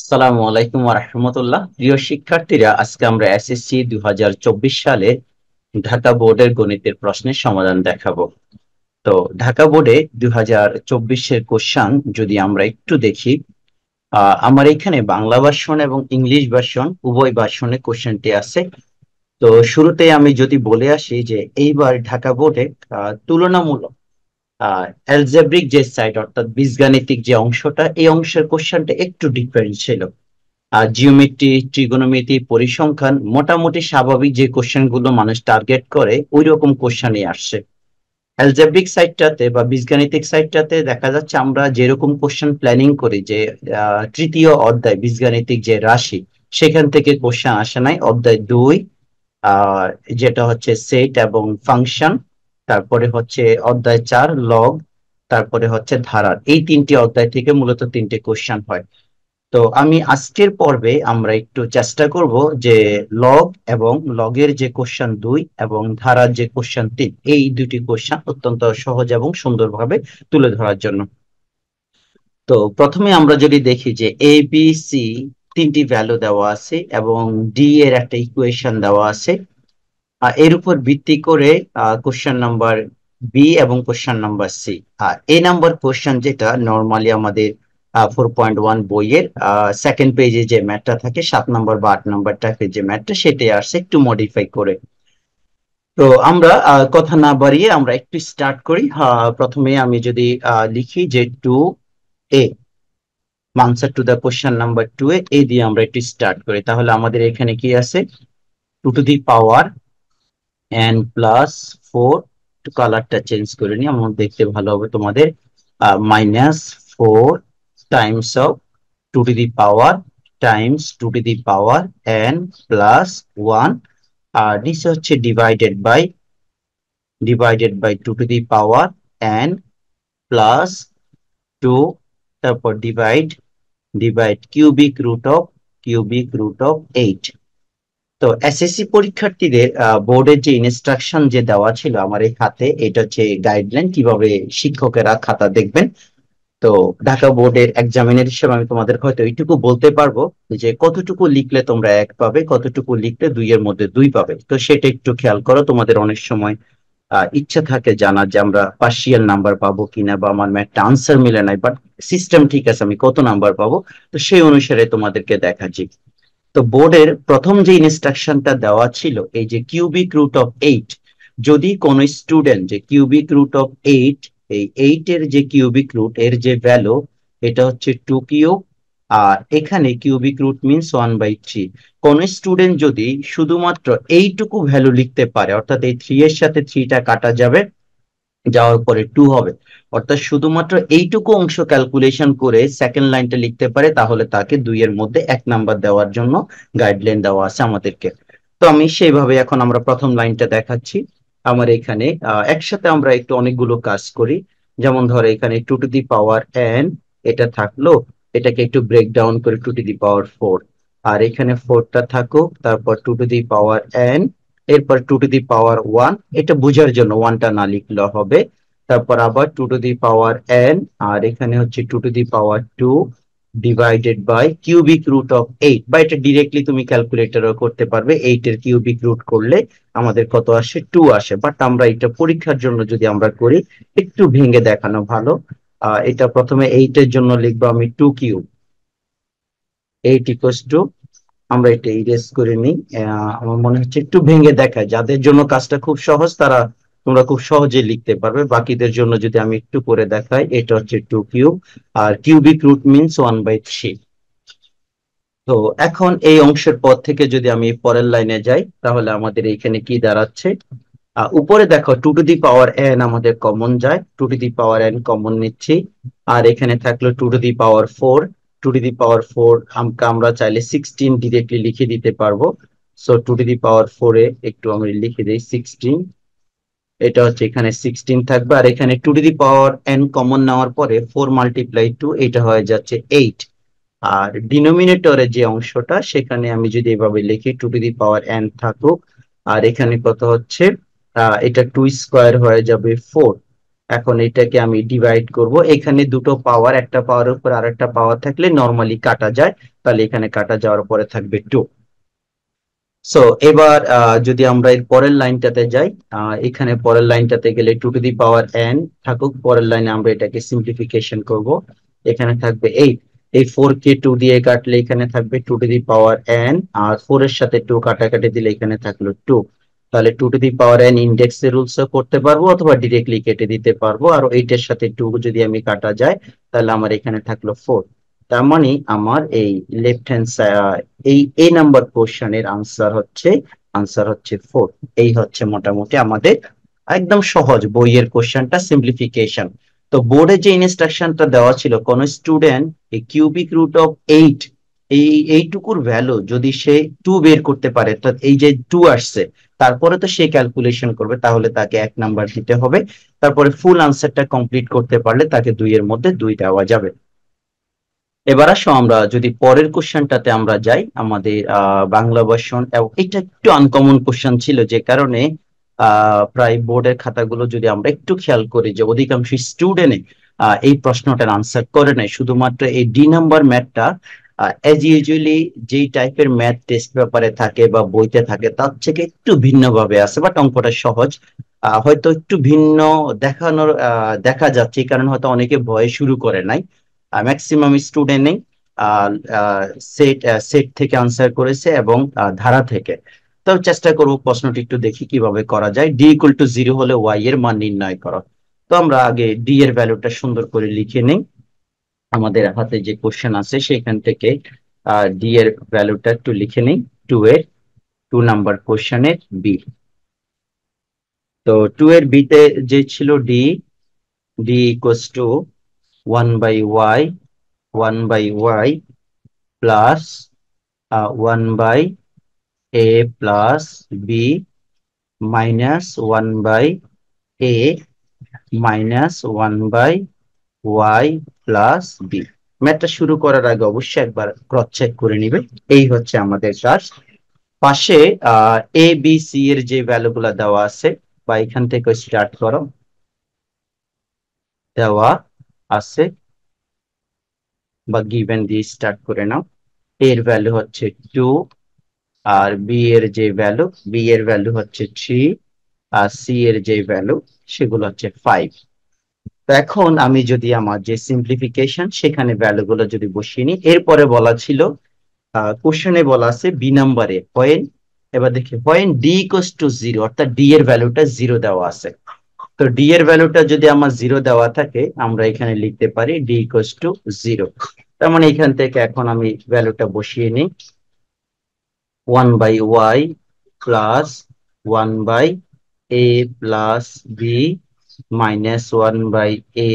আসসালামু আলাইকুম রাহমাতুল্লাহ প্রিয় শিক্ষার্থীরা আজকে আমরা এসএসসি দুই সালে ঢাকা বোর্ডের গণিতের প্রশ্নের সমাধান দেখাবো তো ঢাকা বোর্ডে দুই হাজার চব্বিশের কোশ্চান যদি আমরা একটু দেখি আমার এখানে বাংলা ভাষণ এবং ইংলিশ ভাষণ উভয় ভাষণে কোশ্চেনটি আছে তো শুরুতে আমি যদি বলে আসি যে এইবার ঢাকা বোর্ডে তুলনামূলক অ্যালজেব্রিক যে সাইড অর্থাৎ বীজগাণিতিক যে অংশটা এই অংশের কোশ্চেনটা একটু ডিফারেন্ট ছিল আর জিওমেট্রি ট্রিগোনোমেট্রি পরিসংখ্যান মোটামুটি স্বাভাবিক যে কোশ্চেনগুলো মানুষ টার্গেট করে ওই রকম কোশ্চেনই আসছে অ্যালজেব্রিক সাইডটাতে বা বীজগাণিতিক সাইডটাতে দেখা যাচ্ছে আমরা যেরকম কোশ্চেন প্ল্যানিং করি যে তৃতীয় অধ্যায় বীজগাণিতিক যে রাশি সেখান থেকে কোশ্চেন আসে নাই অধ্যায় দুই যেটা হচ্ছে সেট এবং ফাংশন তারপরে হচ্ছে অধ্যায় চার লগ তারপরে হচ্ছে ধারার এই তিনটি অধ্যায় থেকে মূলত তিনটি কোয়েশ্চান হয় তো আমি আজকের পর্বে আমরা একটু চেষ্টা করব যে লগ এবং লগের যে কোশ্চেন দুই এবং ধারার যে কোশ্চেন তিন এই দুটি কোয়েশ্চান অত্যন্ত সহজ এবং সুন্দরভাবে তুলে ধরার জন্য তো প্রথমে আমরা যদি দেখি যে এ বি সি তিনটি ভ্যালু দেওয়া আছে এবং ডি এর একটা ইকুয়েশন দেওয়া আছে এর উপর ভিত্তি করে কোশ্চেন নাম্বার বি এবং question number C A number question যেটা নর্মালি আমাদের ফোর পয়েন্ট ওয়ান বইয়ের সেকেন্ড পেজে যে ম্যাটটা থাকে সাত নম্বর বা আট নম্বর টাইপের যে ম্যাটটা সেটাই আসছে একটু মডিফাই করে তো আমরা কথা না বাড়িয়ে আমরা একটু স্টার্ট করি প্রথমে আমি যদি লিখি যে two A answer to the question number two A দিয়ে আমরা একটু স্টার্ট করি তাহলে আমাদের এখানে কি আছে two to the power n plus four কালারটা চেঞ্জ করে নিই আমার দেখতে ভালো হবে তোমাদের minus four times of two to the power times two to the power n plus one আর নিচে হচ্ছে divided by divided by two to the power n plus two তারপর divide divide cubic root of cubic root of eight তো SSC পরীক্ষার্থীদের বোর্ডের যে instruction যে দেওয়া ছিল আমার এই হাতে এটা হচ্ছে গাইডলাইন কিভাবে শিক্ষকেরা খাতা দেখবেন তো ঢাকা বোর্ডের এক্সামিনের হিসেবে আমি তোমাদের হয়তো এইটুকু বলতে পারবো যে কতটুকু লিখলে তোমরা এক পাবে কতটুকু লিখলে দুইয়ের মধ্যে দুই পাবে তো সেটা একটু খেয়াল করো তোমাদের অনেক সময় ইচ্ছা থাকে জানা যে আমরা পার্সিয়াল নাম্বার পাবো কিনা বা আমার ম্যাথটা আনসার মিলে নাই বাট সিস্টেম ঠিক আছে আমি কত নাম্বার পাবো তো সেই অনুসারে তোমাদেরকে দেখা যায় তো বোর্ডের প্রথম যে ইনস্ট্রাকশনটা দেওয়া ছিল এই যে কিউবিক রুট অফ এইট যদি কোন স্টুডেন্ট যে কিউবিক রুট অফ এইট এই এইট এর যে কিউবিক রুট এর যে ভ্যালু এটা হচ্ছে টু কিউ আর এখানে cubic root means one by three কোন স্টুডেন্ট যদি শুধুমাত্র এইটুকু ভ্যালু লিখতে পারে অর্থাৎ এই থ্রি এর সাথে থ্রিটা কাটা যাবে যাওয়ার পরে টু হবে অর্থাৎ শুধুমাত্র এইটুকু অংশ ক্যালকুলেশন করে সেকেন্ড লাইনটা লিখতে পারে তাহলে তাকে দুই এর মধ্যে এক নাম্বার দেওয়ার জন্য গাইডলাইন দেওয়া আছে আমাদেরকে তো আমি সেইভাবে এখন আমরা প্রথম লাইনটা দেখাচ্ছি আমার এখানে একসাথে আমরা একটু অনেকগুলো কাজ করি যেমন ধরো এখানে two to the power n এটা থাকলো এটাকে একটু ব্রেক ডাউন করে two to the power four আর এখানে ফোরটা থাকুক তারপর two to the power n এরপর two to the power one এটা বোঝার জন্য ওয়ানটা না লিখলে হবে তারপর আবার two to the power n আর এখানে হচ্ছে two to the power two divided by cubic root of eight বা এটা ডিরেক্টলি তুমি ক্যালকুলেটরও করতে পারবে এইটের কিউবিক রুট করলে আমাদের কত আসে টু আসে বাট আমরা এটা পরীক্ষার জন্য যদি আমরা করি একটু ভেঙে দেখানো ভালো এটা প্রথমে এইটের জন্য লিখবো আমি two cube eight equals two আমরা এটা ইরেজ করে নিই আমার মনে হচ্ছে একটু ভেঙে দেখায় যাদের জন্য কাজটা খুব সহজ তারা তোমরা খুব সহজে লিখতে পারবে বাকিদের জন্য যদি আমি একটু করে দেখাই এটা হচ্ছে টু কিউব আর cubic root means one by three তো এখন এই অংশের পর থেকে যদি আমি পরের লাইনে যাই তাহলে আমাদের এইখানে কি দাঁড়াচ্ছে উপরে দেখো two to the power n আমাদের কমন যায় two to the power n common নিচ্ছি আর এখানে থাকলো two to the power four two to the power four আমকে আমরা চাইলে সিক্সটিন ডিরেক্টলি লিখে দিতে পারবো so two to the power ফোরে একটু আমি লিখে দিই সিক্সটিন এটা হচ্ছে এখানে সিক্সটিন থাকবে আর এখানে two to the power n common নেওয়ার পরে ফোর মাল্টিপ্লাই টু এটা হয়ে যাচ্ছে এইট আর ডিনোমিনেটরের যে অংশটা সেখানে আমি যদি এভাবে লিখি two to the power n থাকুক আর এখানে কত হচ্ছে এটা টু স্কোয়ার হয়ে যাবে ফোর এখন এটাকে আমি ডিভাইড করব এখানে দুটো পাওয়ার একটা পাওয়ার উপর আর একটা পাওয়ার থাকলে নর্মালি কাটা যায় তাহলে এখানে কাটা যাওয়ার পরে থাকবে টু সো এবার যদি আমরা এর পরের লাইনটাতে যাই এখানে পরের লাইনটাতে গেলে two to the power n থাকুক পরের লাইনে আমরা এটাকে সিম্পলিফিকেশন করব এখানে থাকবে এইট এই ফোর কে টু দিয়ে কাটলে এখানে থাকবে two to the power n আর ফোর এর সাথে টু কাটাকাটি দিলে এখানে থাকলো টু তাহলে two to the power n index এর রুলস করতে পারবো অথবা ডিরেক্টলি কেটে দিতে পারবো আর এইটার সাথে টু যদি আমি কাটা যায় তাহলে আমার এখানে থাকলো ফোর তার মানে আমার এই লেফট হ্যান্ড এই এ নাম্বার কোশ্চেনের আনসার হচ্ছে আনসার হচ্ছে ফোর এই হচ্ছে মোটামুটি আমাদের একদম সহজ বইয়ের কোশ্চেনটা সিম্পলিফিকেশন তো বোর্ডে যে ইনস্ট্রাকশনটা দেওয়া ছিল কোন স্টুডেন্ট এই কিউবিক রুট অফ এইট এই এইটুকুর ভ্যালু যদি সে টু বের করতে পারে তো এই যে টু আসছে তারপরে তো সে ক্যালকুলেশন করবে তাহলে তাকে এক নাম্বার দিতে হবে তারপরে ফুল আনসারটা কমপ্লিট করতে পারলে তাকে দুই এর মধ্যে দুই দেওয়া যাবে এবার আসো আমরা যদি পরের কোশ্চেনটাতে আমরা যাই আমাদের বাংলা ভাষণ এবং এটা একটু আনকমন কোশ্চেন ছিল যে কারণে প্রায় বোর্ডের খাতাগুলো যদি আমরা একটু খেয়াল করি যে অধিকাংশ স্টুডেন্ট এই প্রশ্নটার আনসার করে নাই শুধুমাত্র এই ডি নাম্বার ম্যাটটা এজ ইউজুয়ালি যেই টাইপের ম্যাথ টেস্ট পেপারে থাকে বা বইতে থাকে তার থেকে একটু ভিন্নভাবে আছে বাট অঙ্কটা সহজ হয়তো একটু ভিন্ন দেখানোর দেখা যাচ্ছে কারণ হয়তো অনেকে ভয়ে শুরু করে নাই ম্যাক্সিমাম স্টুডেন্টই সেট সেট থেকে আনসার করেছে এবং ধারা থেকে তো চেষ্টা করব প্রশ্নটি একটু দেখি কিভাবে করা যায় ডি ইকুয়াল টু জিরো হলে ওয়াই এর মান নির্ণয় করো তো আমরা আগে ডি এর ভ্যালুটা সুন্দর করে লিখে নিই আমাদের হাতে যে কোশ্চেন আছে সেখান থেকে ডি এর ভ্যালুটা একটু লিখে নিই টু এর টু নাম্বার কোশ্চেনের বি তো টু এর বিতে যে ছিল d d equals to one by y one by y plus one by a plus b minus one by a minus one by y plus b ম্যাথটা শুরু করার আগে অবশ্যই একবার ক্রস চেক করে নিবে এই হচ্ছে আমাদের কাজ পাশে এ বি সি এর যে ভ্যালুগুলা দেওয়া আছে বা এখান থেকে স্টার্ট করো দেওয়া আছে বা গিভেন দিয়ে স্টার্ট করে নাও এর ভ্যালু হচ্ছে টু আর বি এর যে ভ্যালু বি এর ভ্যালু হচ্ছে থ্রি আর সি এর যে ভ্যালু সেগুলো হচ্ছে ফাইভ তো এখন আমি যদি আমার যে সিম্পলিফিকেশন সেখানে ভ্যালুগুলো যদি বসিয়ে নিই এরপরে বলা ছিল কোশ্চেনে বলা আছে বি নাম্বারে হোয়েন এবার দেখি when d equals to zero অর্থাৎ ডি এর ভ্যালুটা জিরো দেওয়া আছে তো ডি এর ভ্যালুটা যদি আমার জিরো দেওয়া থাকে আমরা এখানে লিখতে পারি ডি ইকোস টু জিরো তার মানে এখান থেকে এখন আমি ভ্যালুটা বসিয়ে নিই one by y plus one by a plus b minus one by a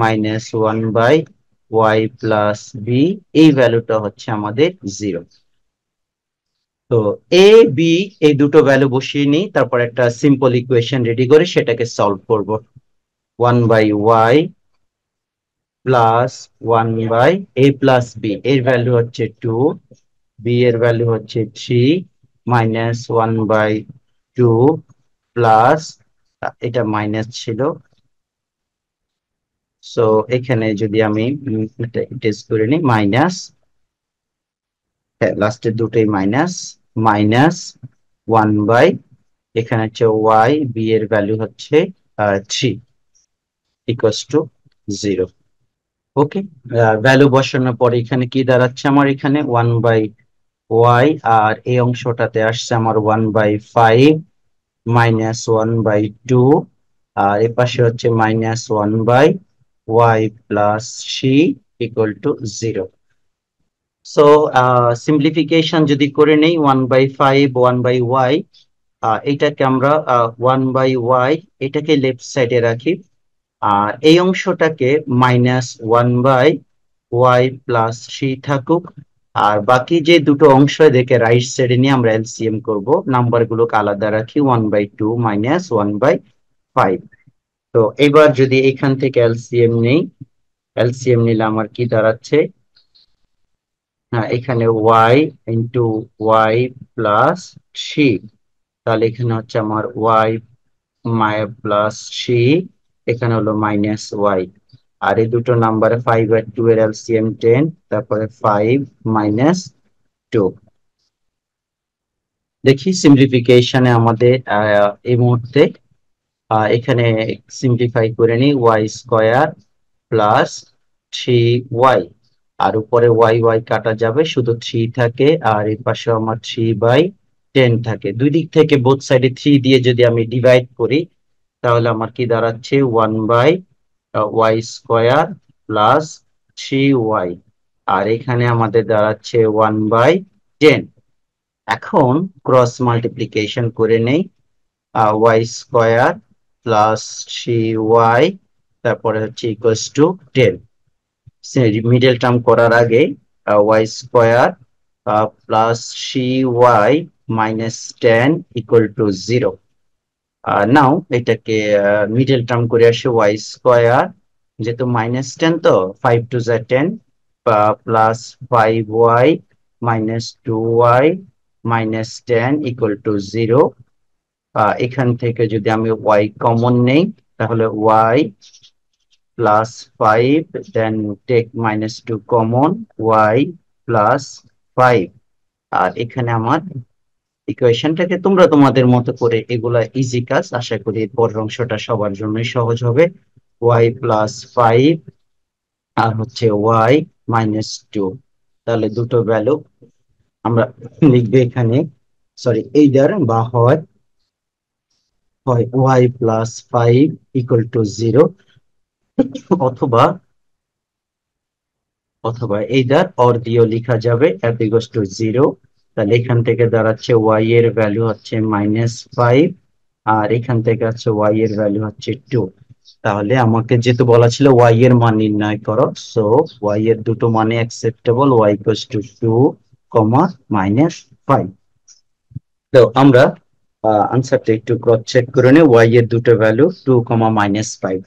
minus one by y plus b এই ভ্যালুটা হচ্ছে আমাদের 0 তো এ বি এই দুটো ভ্যালু বসিয়ে নিই তারপর একটা সিম্পল ইকুয়েশন রেডি করে সেটাকে সলভ করব one by y plus one by a plus b এর ভ্যালু হচ্ছে টু বি এর ভ্যালু হচ্ছে three minus one by two plus এটা মাইনাস ছিল সো এখানে যদি আমি টেস্ট করে নিই মাইনাস হ্যাঁ, লাস্টের দুটোই মাইনাস মাইনাস ওয়ান বাই এখানে হচ্ছে ওয়াই বি এর ভ্যালু হচ্ছে three equals to zero okay value বসানোর পরে এখানে কি দাঁড়াচ্ছে আমার এখানে ওয়ান বাই ওয়াই আর এই অংশটাতে আসছে আমার one by five minus one by two আর এপাশে হচ্ছে minus one by y plus c equal to zero so simplification যদি করে নেই one by five one by y এটাকে আমরা ওয়ান বাই ওয়াই এটাকে লেফট সাইডে রাখি আর এই অংশটাকে minus one by y plus c থাকুক আর বাকি যে দুটো অংশ দেখে রাইট সাইড নিয়ে আমরা এলসিএম করব নাম্বার গুলোকে আলাদা রাখি one by two minus one by five তো এবার যদি এখান থেকে এলসিএম নেই এলসিএম নিলে আমার কি দাঁড়াচ্ছে হ্যাঁ এখানে y into y plus three তাহলে এখানে হচ্ছে আমার ওয়াই মাই প্লাস থ্রি এখানে হলো মাইনাস ওয়াই আর এই দুটো নাম্বারে ফাইভ আর টু এর এলসিএম টেন তারপরে ফাইভ মাইনাস টু দেখি সিম্পলিফিকেশনে আমাদের এই মুহূর্তে এখানে সিম্পলিফাই করে নিই y square plus three y আর উপরে ওয়াই ওয়াই কাটা যাবে শুধু থ্রি থাকে আর এর পাশে আমার থ্রি বাই টেন থাকে দুই দিক থেকে বোথ সাইডে থ্রি দিয়ে যদি আমি ডিভাইড করি তাহলে আমার কি দাঁড়াচ্ছে one by y square plus three y আর এখানে আমাদের দাঁড়াচ্ছে ওয়ান বাই টেন এখন ক্রস মাল্টিপ্লিকেশন করে নেই y square plus three y তারপরে হচ্ছে equals to ten middle term করার আগে y square plus three y minus ten equal to zero now এটাকে মিডল টার্ম করে আসে ওয়াই স্কোয়ার যেহেতু মাইনাস টেন তো ফাইভ টু জা ten plus five y minus two y minus ten equal to zero এখান থেকে যদি আমি ওয়াই কমন নেই তাহলে y plus five then take minus two common y plus five আর এখানে আমার ইকুয়েশনটাকে তোমরা তোমাদের মতো করে এগুলা ইজি কাজ আশা করি পরের অংশটা সবার জন্যই সহজ হবে ওয়াই প্লাস ফাইভ আর হচ্ছে ওয়াই মাইনাস টু তাহলে দুটো ভ্যালু আমরা লিখব এখানে সরি এই দ্বার বা হয় হয় y plus five equal to zero অথবা অথবা দ্বার অর দিয়েও লেখা যাবে অ্যাপিগস টু জিরো তাহলে এখান থেকে দাঁড়াচ্ছে ওয়াই এর ভ্যালু হচ্ছে মাইনাস ফাইভ আর এখান থেকে হচ্ছে ওয়াই এর ভ্যালু হচ্ছে টু তাহলে আমাকে যেহেতু বলা ছিল ওয়াই এর মান নির্ণয় করো সো ওয়াই এর দুটো মানে acceptable y equals two two comma minus five তো আমরা আনসারটা একটু ক্রস চেক করে নিই ওয়াই এর দুটো value two comma minus five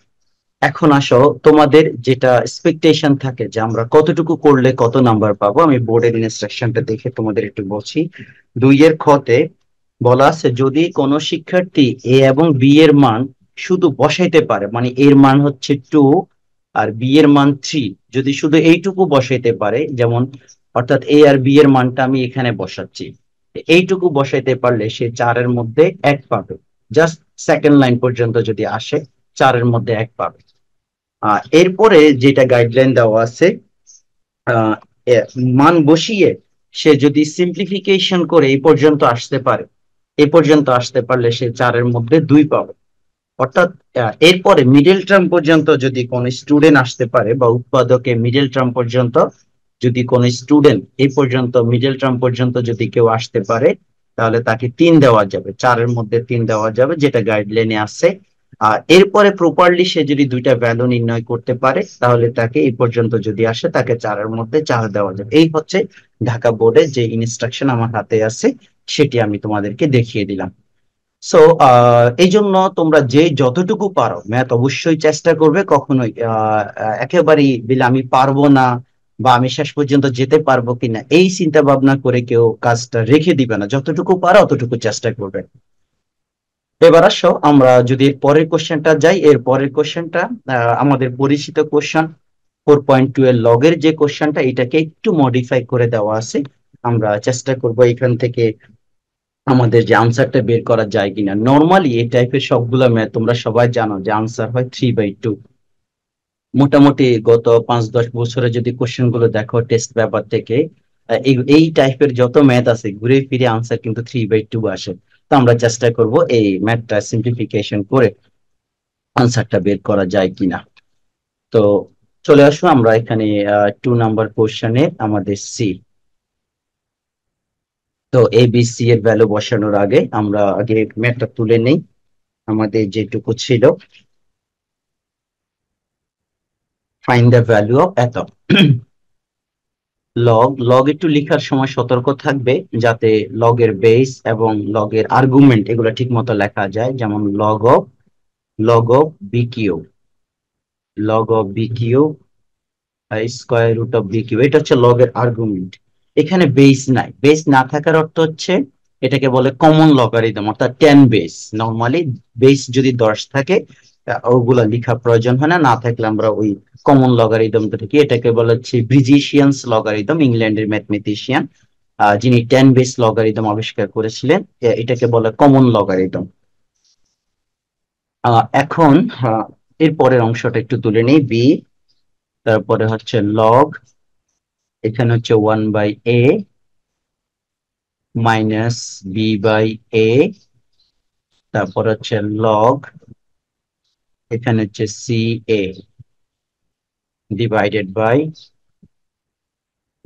এখন আসো তোমাদের যেটা এক্সপেকটেশন থাকে যে আমরা কতটুকু করলে কত নাম্বার পাবো আমি বোর্ডের ইনস্ট্রাকশনটা দেখে তোমাদের একটু বলছি দুই এর খতে বলা আছে যদি কোন শিক্ষার্থী এ এবং বি এর মান শুধু বসাইতে পারে মানে এর মান হচ্ছে টু আর বি এর মান থ্রি যদি শুধু এইটুকু বসাইতে পারে যেমন অর্থাৎ এ আর বি এর মানটা আমি এখানে বসাচ্ছি এইটুকু বসাইতে পারলে সে চারের মধ্যে এক পাবে জাস্ট সেকেন্ড লাইন পর্যন্ত যদি আসে চারের মধ্যে এক পাবে এরপরে যেটা গাইডলাইন দেওয়া আছে মান বসিয়ে সে যদি সিম্পলিফিকেশন করে এই পর্যন্ত আসতে পারে এ পর্যন্ত আসতে পারলে সে চারের মধ্যে দুই পাবে অর্থাৎ এরপরে মিডল টার্ম পর্যন্ত যদি কোনো স্টুডেন্ট আসতে পারে বা উৎপাদকে মিডল টার্ম পর্যন্ত যদি কোনো স্টুডেন্ট এই পর্যন্ত মিডল টার্ম পর্যন্ত যদি কেউ আসতে পারে তাহলে তাকে তিন দেওয়া যাবে চারের মধ্যে তিন দেওয়া যাবে যেটা গাইডলাইনে আছে আর এরপরে প্রপারলি সে যদি দুইটা ভ্যালু নির্ণয় করতে পারে তাহলে তাকে এই পর্যন্ত যদি আসে তাকে চারের মধ্যে চাল দেওয়া যাবে এই হচ্ছে ঢাকা বোর্ডের যে ইনস্ট্রাকশন আমার হাতে আছে সেটি আমি তোমাদেরকে দেখিয়ে দিলাম সো এই জন্য তোমরা যে যতটুকু পারো ম্যাথ অবশ্যই চেষ্টা করবে কখনোই একেবারেই বিলে আমি পারবো না বা আমি শেষ পর্যন্ত যেতে পারবো কিনা এই চিন্তা ভাবনা করে কেউ কাজটা রেখে দিবে না যতটুকু পারো অতটুকু চেষ্টা করবে এবার আসো আমরা যদি এর পরের কোশ্চেনটা যাই এর পরের কোশ্চেনটা আমাদের পরিচিত কোশ্চেন ফোর পয়েন্ট টু এর লগের যে কোশ্চেনটা এটাকে একটু মডিফাই করে দেওয়া আছে আমরা চেষ্টা করব এখান থেকে আমাদের যে আনসারটা বের করা যায় কিনা নর্মালি এই টাইপের সবগুলো ম্যাথ তোমরা সবাই জানো যে আনসার হয় থ্রি বাই টু মোটামুটি গত পাঁচ দশ বছরে যদি কোশ্চেন গুলো দেখো টেস্ট পেপার থেকে এই টাইপের যত ম্যাথ আছে ঘুরে ফিরে আনসার কিন্তু থ্রি বাই টু আসে আমরা চেষ্টা করব এই ম্যাথটা সিম্পলিফিকেশন করে আনসারটা বের করা যায় কিনা তো চলে আসো আমরা এখানে টু নাম্বার কোশ্চেনে আমাদের সি তো এ বি সি এর ভ্যালু বসানোর আগে আমরা আগে ম্যাটটা তুলে নেই আমাদের যেটুকু ছিল ফাইন্ড দ্য ভ্যালু অফ এত লগ লগ একটু লেখার সময় সতর্ক থাকবে যাতে লগের বেস এবং লগের আর্গুমেন্ট এগুলো ঠিক মতো লেখা যায় যেমন log of log of q log of bq square root of bq এটা হচ্ছে লগের আর্গুমেন্ট এখানে বেস নাই বেস না থাকার অর্থ হচ্ছে এটাকে বলে কমন লগারিদম অর্থাৎ টেন বেস নর্মালি বেস যদি দশ থাকে ওগুলা লিখা প্রয়োজন হয় না না থাকলে আমরা ওই কমন লগারিদমটা থেকে এটাকে বলা হচ্ছে লগার লগারিদম ইংল্যান্ডের ম্যাথমেটিশিয়ান যিনি টেন বেস লগারিদম আবিষ্কার করেছিলেন এটাকে বলে কমন লগারিদম এখন এর পরের অংশটা একটু তুলে নিই বি তারপরে হচ্ছে লগ এখানে হচ্ছে one by a minus b by a তারপর হচ্ছে লগ এখানে হচ্ছে c a divided by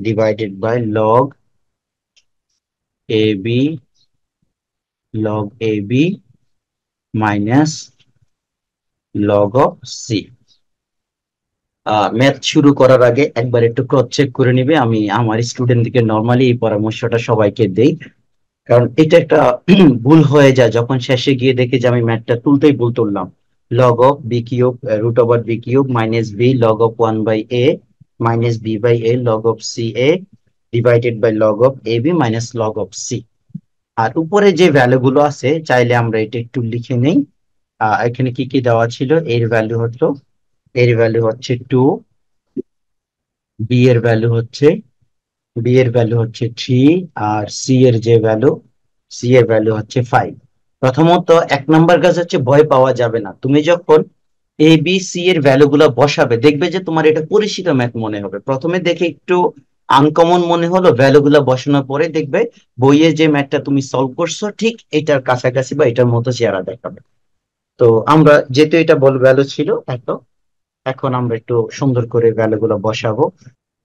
divided by log a b log a b minus log of c math শুরু করার আগে একবার একটু ক্রস চেক করে নিবে আমি আমার স্টুডেন্টদেরকে নর্মালি এই পরামর্শটা সবাইকে দেই কারণ এটা একটা ভুল হয়ে যায় যখন শেষে গিয়ে দেখে যে আমি ম্যাথটা তুলতেই ভুল তুললাম log of b cube uh, root over b cube minus b log of 1 by a minus b by a log of c a divided by log of a b minus log of c আর উপরে যে value গুলো আছে চাইলে আমরা এটা একটু লিখে নেই এখানে কি কি দেওয়া ছিল এর ভ্যালু হতো এর ভ্যালু হচ্ছে টু বি এর ভ্যালু হচ্ছে বি এর ভ্যালু হচ্ছে থ্রি আর সি এর যে ভ্যালু সি এর ভ্যালু হচ্ছে ফাইভ প্রথমত এক নাম্বার কাজ হচ্ছে ভয় পাওয়া যাবে না তুমি যখন এ বি সি এর ভ্যালুগুলো বসাবে দেখবে যে তোমার এটা পরিচিত ম্যাথ মনে হবে প্রথমে দেখে একটু আনকমন মনে হলো ভ্যালুগুলো বসানোর পরে দেখবে বইয়ে যে ম্যাথটা তুমি সলভ করছো ঠিক এটার কাছাকাছি বা এটার মতো চেহারা দেখাবে তো আমরা যেহেতু এটা বল ভ্যালু ছিল এত এখন আমরা একটু সুন্দর করে ভ্যালুগুলো বসাবো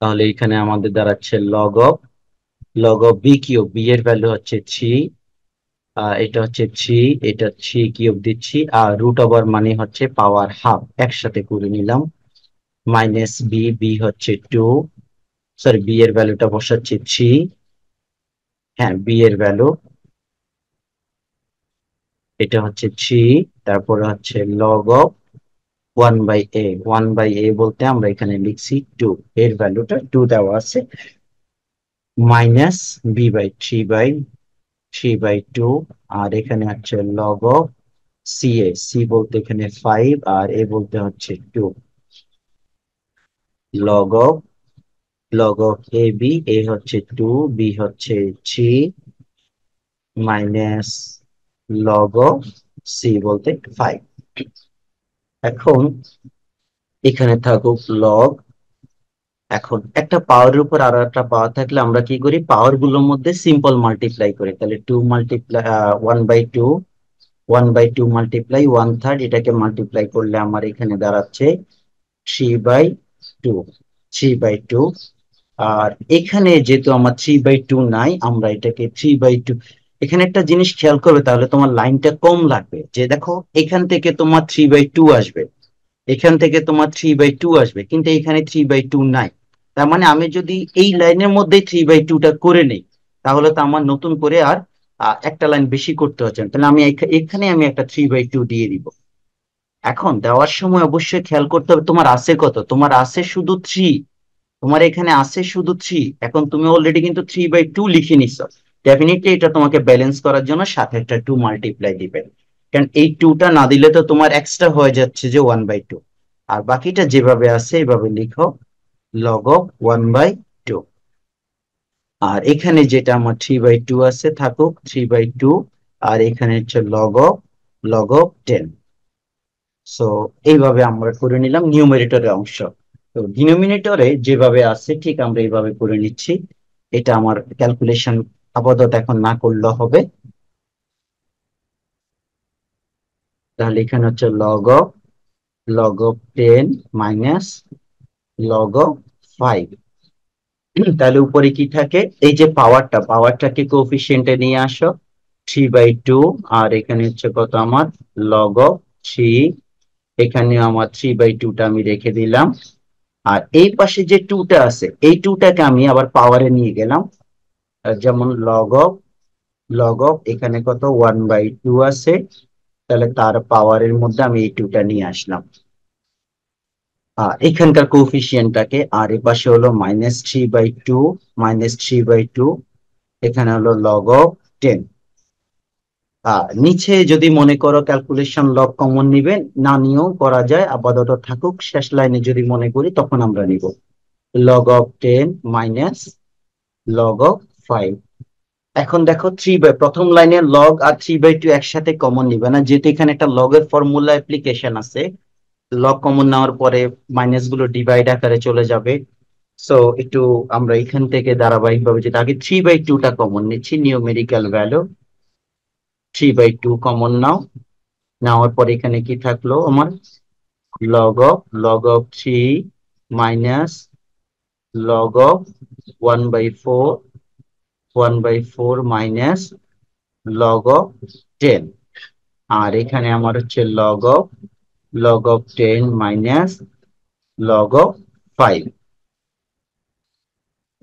তাহলে এখানে আমাদের দাঁড়াচ্ছে log of log of b q b এর ভ্যালু হচ্ছে থ্রি এটা হচ্ছে থ্রি এটা থ্রি অব দিচ্ছি আর রুট ওভার মানে হচ্ছে পাওয়ার হাফ একসাথে করে নিলাম মাইনাস বি বি হচ্ছে টু সরি বি এর ভ্যালুটা বসাচ্ছি থ্রি হ্যাঁ বি এর ভ্যালু এটা হচ্ছে থ্রি তারপরে হচ্ছে log of one by a one by a বলতে আমরা এখানে লিখছি টু এর ভ্যালুটা টু দেওয়া আছে minus b by three by three by two আর এখানে হচ্ছে log of c a c বলতে এখানে ফাইভ আর এ বলতে হচ্ছে two log of log of a b a হচ্ছে টু বি হচ্ছে three minus log of c বলতে ফাইভ এখন এখানে থাকুক লগ এখন একটা পাওয়ারের উপর আরো একটা পাওয়ার থাকলে আমরা কি করি পাওয়ার গুলোর মধ্যে সিম্পল মাল্টিপ্লাই করি তাহলে two multiply one by two one by two multiply one third এটাকে মাল্টিপ্লাই করলে আমার এখানে দাঁড়াচ্ছে three by two three by two আর এখানে যেহেতু আমার থ্রি বাই টু নাই আমরা এটাকে থ্রি বাই টু এখানে একটা জিনিস খেয়াল করবে তাহলে তোমার লাইনটা কম লাগবে যে দেখো এখান থেকে তোমার থ্রি বাই টু আসবে এখান থেকে তোমার থ্রি বাই টু আসবে কিন্তু এখানে থ্রি বাই টু নাই তার মানে আমি যদি এই লাইনের মধ্যে থ্রি বাই টুটা করে নেই তাহলে তো আমার নতুন করে আর একটা লাইন বেশি করতে হচ্ছে না তাহলে আমি এখানে আমি একটা থ্রি বাই টু দিয়ে দিব এখন দেওয়ার সময় অবশ্যই খেয়াল করতে হবে তোমার আছে কত তোমার আছে শুধু থ্রি তোমার এখানে আছে শুধু থ্রি এখন তুমি অলরেডি কিন্তু থ্রি বাই টু লিখে নিছ ডেফিনেটলি এটা তোমাকে ব্যালেন্স করার জন্য সাথে একটা টু মাল্টিপ্লাই দিবে কারণ এই টুটা না দিলে তো তোমার এক্সট্রা হয়ে যাচ্ছে যে ওয়ান বাই টু আর বাকিটা যেভাবে আছে এভাবে লিখো log of one by two আর এখানে যেটা আমার থ্রি বাই টু আছে থাকুক থ্রি বাই টু আর এখানে হচ্ছে log of log of ten so এইভাবে আমরা করে নিলাম নিউমারেটরের অংশ তো ডিনোমিনেটরে যেভাবে আছে ঠিক আমরা এইভাবে করে নিচ্ছি এটা আমার ক্যালকুলেশন আপাতত এখন না করলে হবে তাহলে এখানে হচ্ছে log of log of ten minus log of five তাহলে উপরে কি থাকে এই যে পাওয়ারটা পাওয়ারটাকে কোফিসিয়েন্টে নিয়ে আসো থ্রি বাই টু আর এখানে হচ্ছে কত আমার লগ of থ্রি এখানে আমার থ্রি বাই টা আমি রেখে দিলাম আর এই পাশে যে টা আছে এই টুটাকে আমি আবার পাওয়ারে নিয়ে গেলাম যেমন লগ অফ লগ অফ এখানে কত ওয়ান বাই টু আছে তাহলে তার পাওয়ারের মধ্যে আমি এই টা নিয়ে আসলাম এখানকার কোফিসিয়েন্টটাকে আর এ পাশে হলো minus three by two minus three by two এখানে হলো লগ অফ টেন নিচে যদি মনে করো ক্যালকুলেশন লগ কমন নিবেন না নিয়েও করা যায় আপাতত থাকুক শেষ লাইনে যদি মনে করি তখন আমরা নিব log of ten minus log of five এখন দেখো থ্রি বাই প্রথম লাইনে লগ আর থ্রি বাই টু একসাথে কমন নিবে না যেহেতু এখানে একটা লগের ফর্মুলা অ্যাপ্লিকেশন আছে লগ কমন নেওয়ার পরে মাইনাস গুলো ডিভাইড আকারে চলে যাবে সো একটু আমরা এখান থেকে ধারাবাহিক ভাবে যেটা আগে থ্রি বাই টুটা কমন নিচ্ছি numerical value three by two common নাও নেওয়ার পর এখানে কি থাকলো আমার log of log of three minus log of one by four one by four minus log of ten আর এখানে আমার হচ্ছে log of log of 10 minus log of 5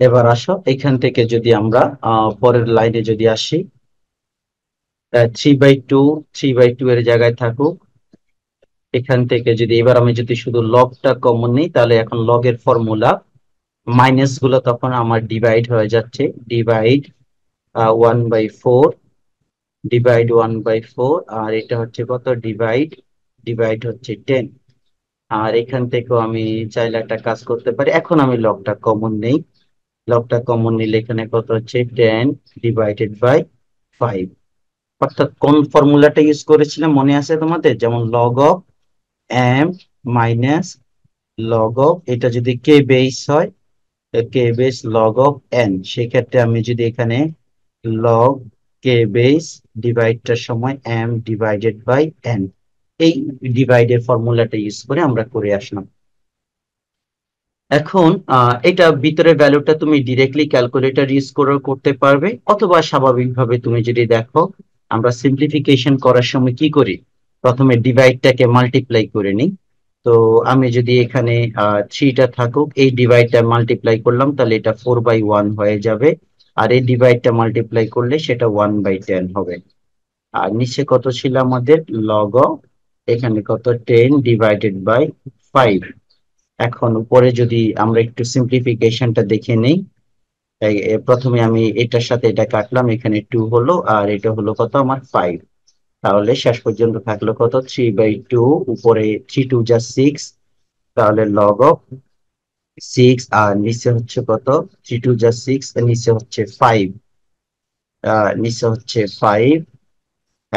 এবার আসো এখান থেকে যদি আমরা পরের লাইনে যদি আসি three by two three by two এর জায়গায় থাকুক এখান থেকে যদি এবার আমি যদি শুধু লগটা কমন নিই তাহলে এখন লগের ফর্মুলা মাইনাস গুলো তখন আমার ডিভাইড হয়ে যাচ্ছে divide one by four divide one by four আর এটা হচ্ছে কত ডিভাইড ডিভাইড হচ্ছে টেন আর এখান থেকেও আমি চাইলে একটা কাজ করতে পারি এখন আমি লকটা কমন নেই লকটা কমন নিলে এখানে কত হচ্ছে টেন ডিভাইডেড বাই ফাইভ অর্থাৎ কোন ফর্মুলাটা ইউজ করেছিলাম মনে আছে তোমাদের যেমন log of m minus log of এটা যদি কে বেস হয় k base log of n সেক্ষেত্রে আমি যদি এখানে লগ কে বেস ডিভাইডটার সময় এম ডিভাইডেড বাই এন এই ডিভাইডের ফর্মুলাটা ইউজ করে আমরা করে আসলাম এখন এটা ভিতরের ভ্যালুটা তুমি ডিরেক্টলি ক্যালকুলেটর ইউজ করে করতে পারবে অথবা স্বাভাবিকভাবে তুমি যদি দেখো আমরা সিম্পলিফিকেশন করার সময় কি করি প্রথমে ডিভাইডটাকে মাল্টিপ্লাই করে নিই তো আমি যদি এখানে থ্রিটা থাকুক এই ডিভাইডটা মাল্টিপ্লাই করলাম তাহলে এটা ফোর বাই ওয়ান হয়ে যাবে আর এই ডিভাইডটা মাল্টিপ্লাই করলে সেটা ওয়ান বাই টেন হবে আর নিচে কত ছিল আমাদের লগ অফ এখানে কত টেন ডিভাইডেড বাই ফাইভ এখন উপরে যদি আমরা একটু সিম্পলিফিকেশনটা দেখে নেই প্রথমে আমি এটার সাথে এটা কাটলাম এখানে টু হলো আর এটা হলো কত আমার ফাইভ তাহলে শেষ পর্যন্ত থাকলো কত থ্রি বাই টু উপরে থ্রি টু যা সিক্স তাহলে লগ অফ সিক্স আর নিচে হচ্ছে কত থ্রি টু যা সিক্স নিচে হচ্ছে ফাইভ নিচে হচ্ছে ফাইভ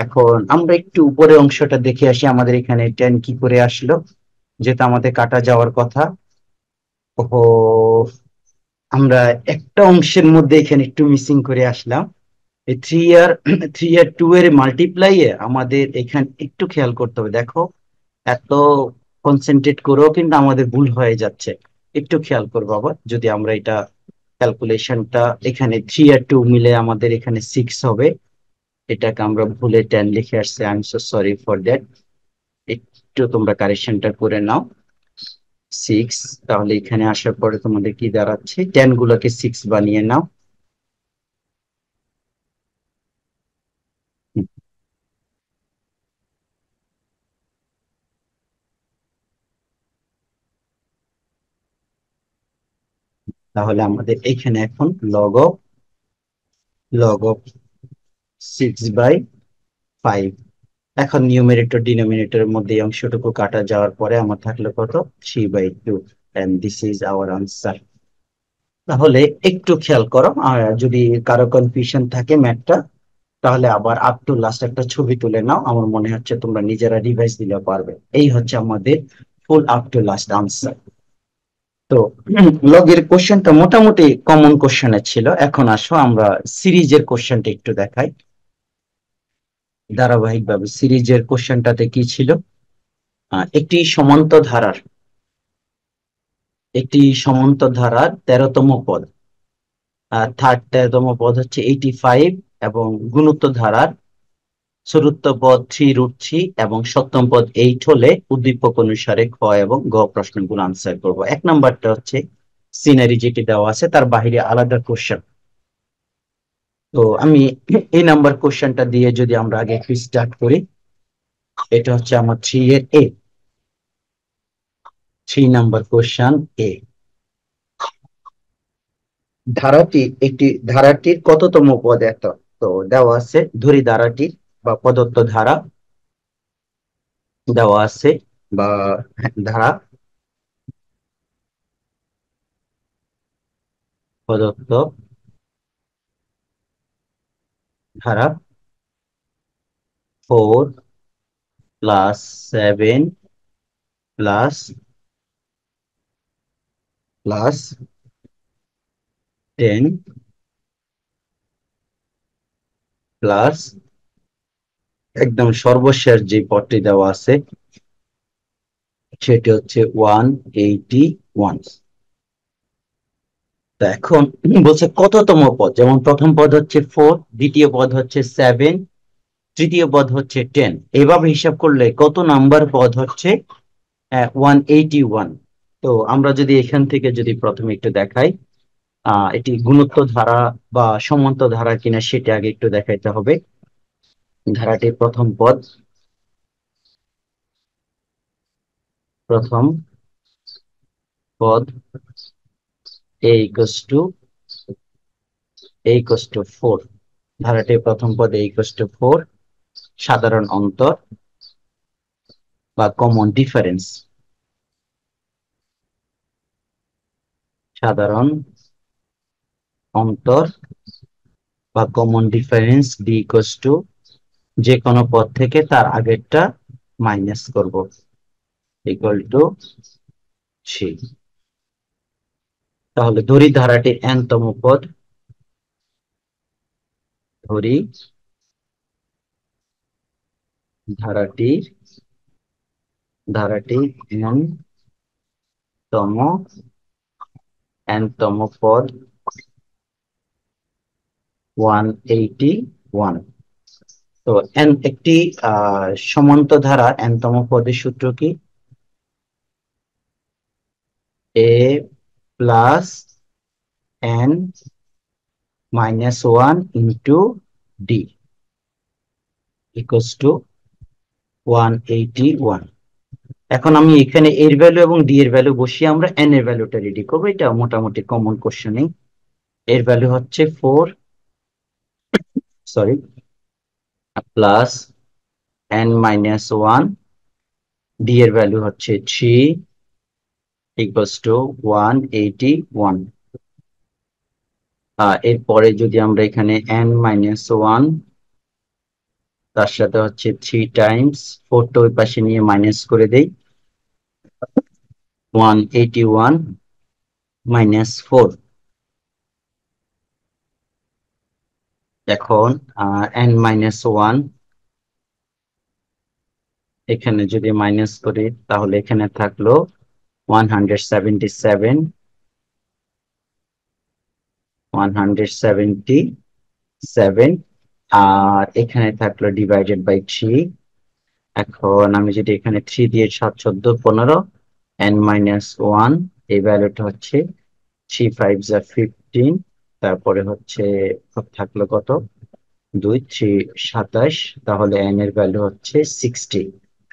এখন আমরা একটু উপরে অংশটা দেখে আসি আমাদের এখানে টেন কি করে আসলো যেটা আমাদের কাটা যাওয়ার কথা ও আমরা একটা অংশের মধ্যে এখানে একটু মিসিং করে আসলাম এই থ্রি ইয়ার থ্রি ইয়ার টু এর মাল্টিপ্লাইয়ে আমাদের এখানে একটু খেয়াল করতে হবে দেখো এত কনসেন্ট্রেট করেও কিন্তু আমাদের ভুল হয়ে যাচ্ছে একটু খেয়াল করবো আবার যদি আমরা এটা ক্যালকুলেশনটা এখানে থ্রি আর টু মিলে আমাদের এখানে সিক্স হবে এটাকে আমরা ভুলে টেন লিখে আসছি I am so sorry for that একটু তোমরা কারেকশনটা করে নাও সিক্স তাহলে এখানে আসার পরে তোমাদের কি দাঁড়াচ্ছে টেন গুলোকে সিক্স বানিয়ে নাও তাহলে আমাদের এখানে এখন log of log of six by five এখন নিউমেরিটর ডিনোমিনেটরের মধ্যে অংশটুকু কাটা যাওয়ার পরে আমার থাকলো কত three by two and this is our answer তাহলে একটু খেয়াল করো যদি কারো কনফিউশন থাকে ম্যাথটা তাহলে আবার আপ টু লাস্ট একটা ছবি তুলে নাও আমার মনে হচ্ছে তোমরা নিজেরা রিভাইজ দিলে পারবে এই হচ্ছে আমাদের full up to last answer তো লগের কোশ্চেনটা মোটামুটি কমন কোশ্চেনে ছিল এখন আসো আমরা সিরিজের কোশ্চেনটা একটু দেখাই ধারাবাহিকভাবে সিরিজের কোশ্চেনটাতে কি ছিল একটি সমন্ত ধারার একটি সমন্ত ধারার তেরোতম পদ থার্ড তেরোতম পদ হচ্ছে এইটি ফাইভ এবং গুণত্ব ধারার চতুর্থ পদ থ্রি রুট থ্রি এবং সপ্তম পদ এইট হলে উদ্দীপক অনুসারে খ এবং গ প্রশ্নগুলো আনসার করব এক নাম্বারটা হচ্ছে সিনারি যেটি দেওয়া আছে তার বাহিরে আলাদা কোশ্চেন তো আমি এই নাম্বার কোশ্চেনটা দিয়ে যদি আমরা আগে একটু স্টার্ট করি এটা হচ্ছে আমার থ্রি এর এ থ্রি নাম্বার কোশ্চেন এ ধারাটি একটি ধারাটির কততম এত তো দেওয়া আছে ধরি ধারাটি বা পদত্ব ধারা দেওয়া আছে বা ধারা পদত্ব ধারা four plus seven plus plus ten plus একদম সর্বশেষ যে পটটি দেওয়া আছে সেটি হচ্ছে ওয়ান এইটি ওয়ান এখন বলছে কততম পদ যেমন প্রথম পদ হচ্ছে ফোর দ্বিতীয় পদ হচ্ছে সেভেন তৃতীয় পদ হচ্ছে টেন এভাবে হিসাব করলে কত নাম্বার পদ হচ্ছে ওয়ান এইটি ওয়ান তো আমরা যদি এখান থেকে যদি প্রথমে একটু দেখাই এটি গুণত্ব ধারা বা সমন্ত ধারা কিনা সেটা আগে একটু দেখাইতে হবে ধারাটি প্রথম পদ প্রথম পদ a equals to a equals to 4 ধারাটির প্রথম পদ a equals to 4 সাধারণ অন্তর বা কমন ডিফারেন্স সাধারণ অন্তর বা common difference d equals to যে কোনো পদ থেকে তার আগেরটা মাইনাস করব ইকুয়াল টু থ্রি তাহলে ধরি ধারাটি এনতম পদ ধরি ধারাটি ধারাটি এন তম এনতম পদ ওয়ান এইটি ওয়ান তো এন একটি সমন্ত ধারা এনতম পদের সূত্র কি a plus n minus one into d equals to one eighty one এখন আমি এখানে এর ভ্যালু এবং ডি এর ভ্যালু বসিয়ে আমরা এন এর ভ্যালুটা রেডি করবো এটা মোটামুটি কমন কোশ্চেনিং এর ভ্যালু হচ্ছে four sorry plus n minus one d এর ভ্যালু হচ্ছে থ্রি equals to 181 এরপরে যদি আমরা এখানে এন মাইনাস ওয়ান তার সাথে হচ্ছে থ্রি টাইমস ফোরটা ওই পাশে নিয়ে মাইনাস করে দেই one eighty one minus four এখন এন মাইনাস ওয়ান এখানে যদি মাইনাস করি তাহলে এখানে থাকলো 177 177 আর এখানে থাকলো ডিভাইডেড বাই থ্রি এখন আমি যদি এখানে থ্রি দিয়ে সাত চোদ্দ পনেরো এন মাইনাস ওয়ান এই ভ্যালুটা হচ্ছে থ্রি ফাইভ যা ফিফটিন তারপরে হচ্ছে থাকলো কত দুই থ্রি সাতাশ তাহলে এন এর ভ্যালু হচ্ছে সিক্সটি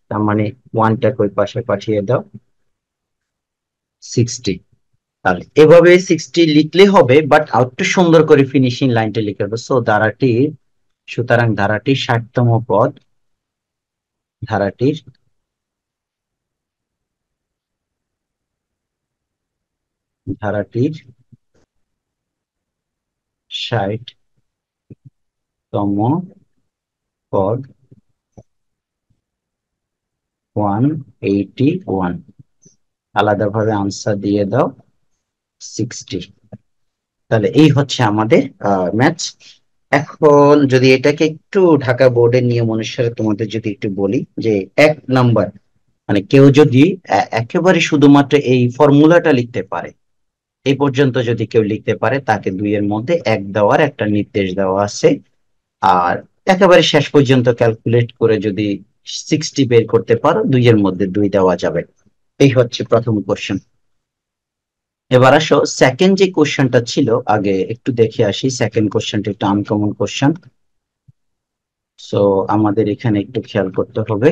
তার মানে ওয়ানটাকে ওই পাশে পাঠিয়ে দাও সিক্সটি তাহলে এভাবে সিক্সটি লিখলে হবে বাট আরেকটু সুন্দর করে ফিনিশিং লাইনটা লিখে হবে সো ধারাটি সুতরাং ধারাটি ষাটতম পদ ধারাটির ধারাটির ষাটতম পদ ওয়ান এইটি ওয়ান আলাদাভাবে আনসার দিয়ে দাও সিক্সটি তাহলে এই হচ্ছে আমাদের ম্যাথ এখন যদি এটাকে একটু ঢাকা বোর্ডের নিয়ম অনুসারে তোমাদের যদি একটু বলি যে এক নাম্বার মানে কেউ যদি একেবারে শুধুমাত্র এই ফর্মুলাটা লিখতে পারে এই পর্যন্ত যদি কেউ লিখতে পারে তাকে দুইয়ের মধ্যে এক দেওয়ার একটা নির্দেশ দেওয়া আছে আর একেবারে শেষ পর্যন্ত ক্যালকুলেট করে যদি সিক্সটি বের করতে পারো দুইয়ের মধ্যে দুই দেওয়া যাবে এই হচ্ছে প্রথম কোশ্চেন এবার আসো সেকেন্ড যে কোশ্চেনটা ছিল আগে একটু দেখে আসি সেকেন্ড কোশ্চেনটা একটু আনকমন কোশ্চেন সো আমাদের এখানে একটু খেয়াল করতে হবে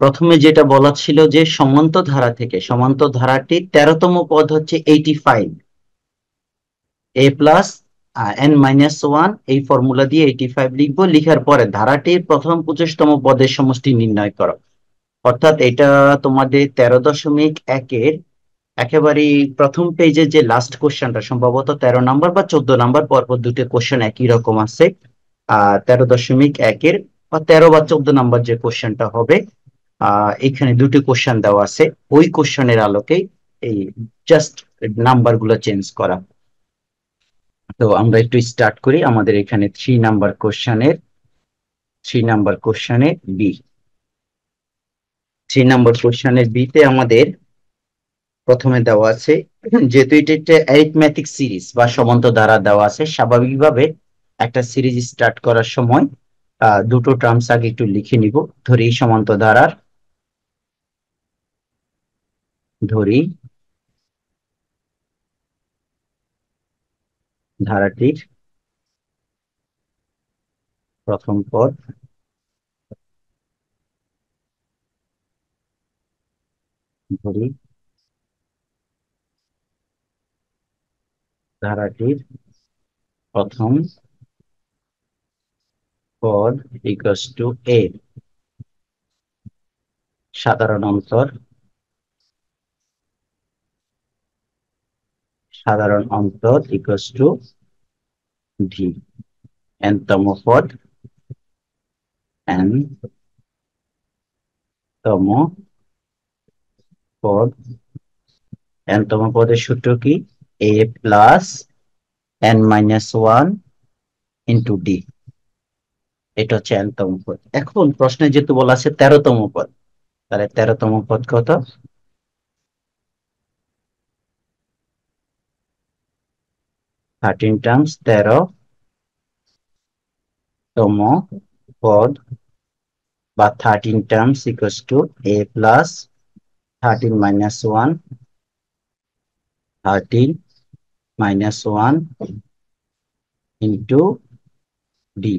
প্রথমে যেটা বলা ছিল যে সমান্ত ধারা থেকে সমান্ত ধারাটি তেরোতম পদ হচ্ছে eighty five a plus n minus one এই ফর্মুলা দিয়ে এইটি ফাইভ লিখবো লিখার পরে ধারাটির প্রথম পঁচিশতম পদের সমষ্টি নির্ণয় করো অর্থাৎ এটা তোমাদের তেরো দশমিক একের একেবারে প্রথম পেজে যে লাস্ট কোশ্চেনটা সম্ভবত তেরো নাম্বার বা চোদ্দ নাম্বার পরপর দুটো কোশ্চেন একই রকম আছে আহ তেরো দশমিক একের বা তেরো বা চোদ্দ নাম্বার যে কোশ্চেনটা হবে আহ এখানে দুটি কোশ্চেন দেওয়া আছে ওই কোশ্চেনের আলোকে এই জাস্ট নাম্বার গুলো চেঞ্জ করা তো আমরা একটু স্টার্ট করি আমাদের এখানে থ্রি নাম্বার কোশ্চানের থ্রি নাম্বার কোশ্চানের বি থ্রি নাম্বার কোশ্চানের বিতে আমাদের প্রথমে দেওয়া আছে যেহেতু এটা একটা অ্যারিথম্যাটিক সিরিজ বা সমন্ত দ্বারা দেওয়া আছে স্বাভাবিকভাবে একটা সিরিজ স্টার্ট করার সময় দুটো টার্মস আগে একটু লিখে নিব ধরি সমান্ত ধারার ধরি ধারাটির প্রথম পদ ধরি ধারাটির প্রথম পদ ইকস টু এ সাধারণ অন্তর সাধারণ অন্তর ইকুয়াস টু ডি এনতম পদ এন তম পদ এনতম পদের সূত্র কি a plus n minus one into d এটা হচ্ছে এনতম পদ এখন প্রশ্নে যেহেতু বলা আছে তেরোতম পদ তাহলে তেরোতম পদ কত থার্টিন টার্মস তেরো তম পদ বা thirteen terms equals to a plus thirteen minus one thirteen minus one into d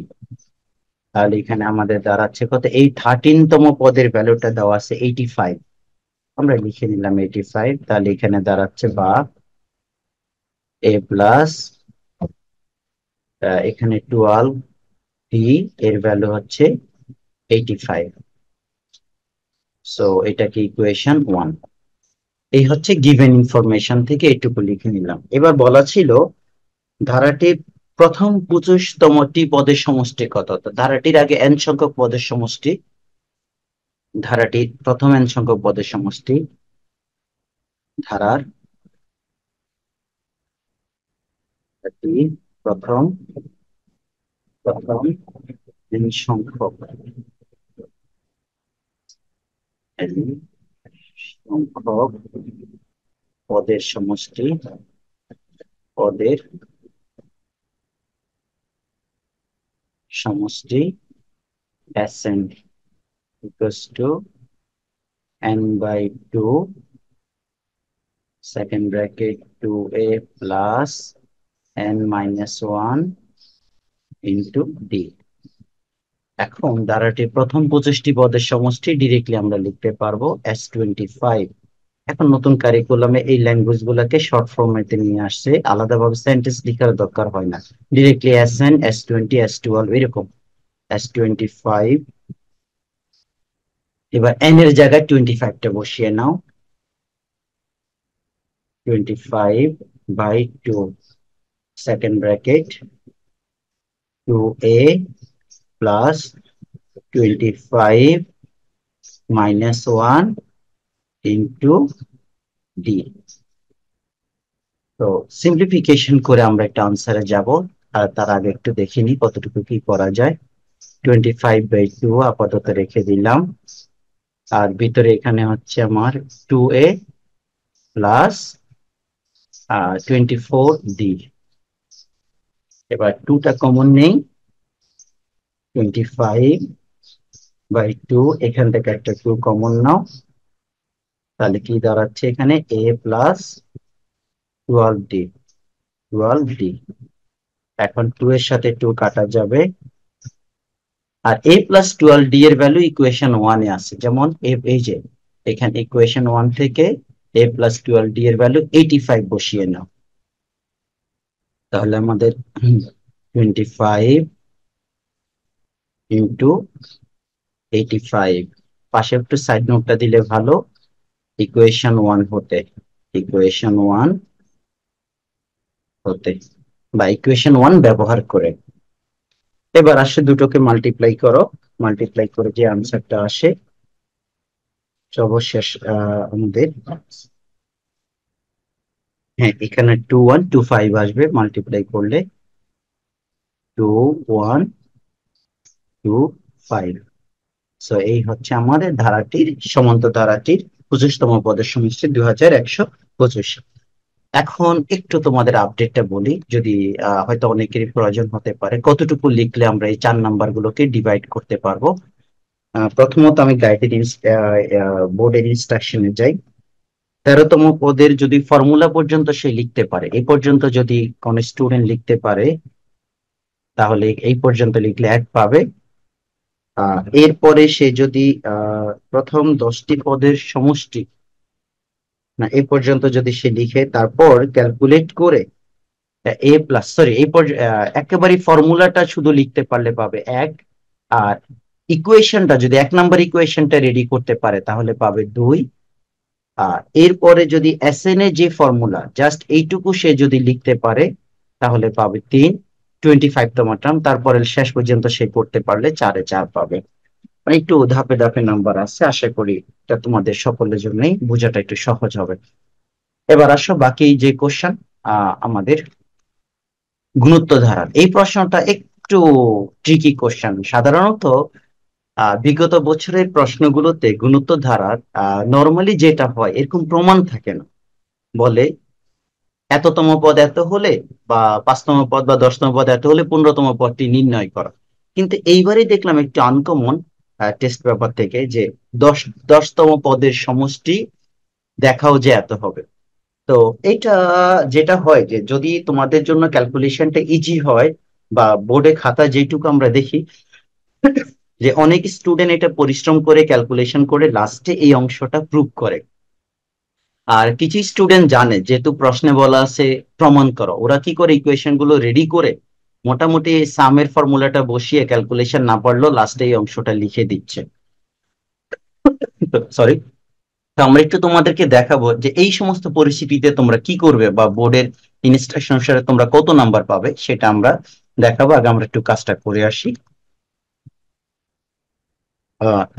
তাহলে এখানে আমাদের দাঁড়াচ্ছে কত এই থার্টিনতম পদের ভ্যালুটা দেওয়া আছে এইটি ফাইভ আমরা লিখে নিলাম এইটি ফাইভ তাহলে এখানে দাঁড়াচ্ছে বা এ প্লাস এখানে টুয়েলভ ডি এর ভ্যালু হচ্ছে এইটি ফাইভ সো এটা কি ইকুয়েশন ওয়ান এই হচ্ছে গিভেন ইনফরমেশন থেকে এটুকু লিখে নিলাম এবার বলা ছিল ধারাটির প্রথম পঁচিশতমটি পদের সমষ্টি কত ধারাটির আগে এন সংখ্যক পদের সমষ্টি ধারাটির প্রথম এন সংখ্যক পদের সমষ্টি ধারার এটি প্রথম প্রথম n সংখ্যক n সংখ্যক পদের সমষ্টি পদের সমষ্টি ascend two to by two 2 second two a plus n minus one into d এখন ধারাটি প্রথম পঁচিশটি পদের সমষ্টি ডিরেক্টলি আমরা লিখতে পারবো এস টোয়েন্টি ফাইভ এখন নতুন কারিকুলামে এই ল্যাঙ্গুয়েজ শর্ট ফর্মেটে নিয়ে আসছে আলাদাভাবে সেন্টেন্স লিখার দরকার হয় না directly S n S twenty S এরকম এস টোয়েন্টি ফাইভ এবার n এর জায়গায় টোয়েন্টি টা বসিয়ে নাও twenty five by two second bracket 2a plus 25 minus 1 into d. তো সিম্পলিফিকেশন করে আমরা একটা আনসারে যাব আর তার আগে একটু দেখে নিই কতটুকু কি করা যায় টোয়েন্টি ফাইভ বাই টু আপাতত রেখে দিলাম আর ভিতরে এখানে হচ্ছে আমার two a plus twenty four d এবার টুটা কমন নেই টোয়েন্টি ফাইভ বাই টু এখান থেকে একটা টু কমন নাও তাহলে কি দাঁড়াচ্ছে এখানে a plus twelve d twelve d এখন টু এর সাথে টু কাটা যাবে আর এ প্লাস টুয়েলভ ডি এর ভ্যালু ইকুয়েশন ওয়ানে আছে যেমন এই যে এখানে ইকুয়েশন ওয়ান থেকে এ প্লাস টুয়েলভ ডি এর ভ্যালু এইটি ফাইভ বসিয়ে নাও তাহলে আমাদের twenty five into eighty five পাশে একটু সাইড নোটটা দিলে ভালো ইকুয়েশন ওয়ান হতে ইকুয়েশন ওয়ান হতে বা ইকুয়েশন ওয়ান ব্যবহার করে এবার আসে দুটোকে মাল্টিপ্লাই করো মাল্টিপ্লাই করে যে আনসারটা আসে সর্বশেষ আমাদের হ্যাঁ এখানে টু ওয়ান টু ফাইভ আসবে মাল্টিপ্লাই করলে two one two five so এই হচ্ছে আমাদের ধারাটির সমন্ত ধারাটির পঁচিশতম পদের সমিষ্টি দুই হাজার একশো পঁচিশ এখন একটু তোমাদের আপডেটটা বলি যদি হয়তো অনেকেরই প্রয়োজন হতে পারে কতটুকু লিখলে আমরা এই চার নাম্বার গুলোকে ডিভাইড করতে পারবো প্রথমত আমি গাইডের বোর্ডের ইনস্ট্রাকশনে যাই তেরোতম পদের যদি ফর্মুলা পর্যন্ত সে লিখতে পারে এ পর্যন্ত যদি কোন স্টুডেন্ট লিখতে পারে তাহলে এই পর্যন্ত লিখলে এক পাবে এরপরে সে যদি প্রথম দশটি পদের সমষ্টি না এ পর্যন্ত যদি সে লিখে তারপর ক্যালকুলেট করে এ প্লাস সরি এই একেবারে ফর্মুলাটা শুধু লিখতে পারলে পাবে এক আর ইকুয়েশনটা যদি এক নাম্বার ইকুয়েশনটা রেডি করতে পারে তাহলে পাবে দুই এরপরে যদি এস এন এ যে ফর্মুলা জাস্ট এইটুকু সে যদি লিখতে পারে তাহলে পাবে তিন টোয়েন্টি ফাইভতম টার্ম তারপরে শেষ পর্যন্ত সে করতে পারলে চারে চার পাবে মানে একটু ধাপে ধাপে নাম্বার আছে আশা করি এটা তোমাদের সকলের জন্যই বোঝাটা একটু সহজ হবে এবার আসো বাকি যে কোশ্চেন আমাদের গুণত্ব ধারা এই প্রশ্নটা একটু ট্রিকি কোশ্চেন সাধারণত বিগত বছরের প্রশ্নগুলোতে গুণত্ব ধারার নর্মালি যেটা হয় এরকম প্রমাণ থাকে না বলে এততম পদ এত হলে বা পাঁচতম পদ বা দশতম পদ এত হলে পনেরোতম পদটি নির্ণয় করা কিন্তু এইবারই দেখলাম একটু আনকমন টেস্ট ব্যাপার থেকে যে দশ দশতম পদের সমষ্টি দেখাও যে এত হবে তো এটা যেটা হয় যে যদি তোমাদের জন্য ক্যালকুলেশনটা ইজি হয় বা বোর্ডে খাতা যেটুকু আমরা দেখি যে অনেক স্টুডেন্ট এটা পরিশ্রম করে ক্যালকুলেশন করে লাস্টে এই অংশটা প্রুভ করে আর কিছু স্টুডেন্ট জানে যেহেতু প্রশ্নে বলা আছে প্রমাণ করো ওরা কি করে ইকুয়েশন গুলো রেডি করে মোটামুটি সামের ফর্মুলাটা বসিয়ে ক্যালকুলেশন না পারলেও লাস্টে এই অংশটা লিখে দিচ্ছে সরি আমরা একটু তোমাদেরকে দেখাবো যে এই সমস্ত পরিস্থিতিতে তোমরা কি করবে বা বোর্ডের ইনস্ট্রাকশন অনুসারে তোমরা কত নাম্বার পাবে সেটা আমরা দেখাবো আগে আমরা একটু কাজটা করে আসি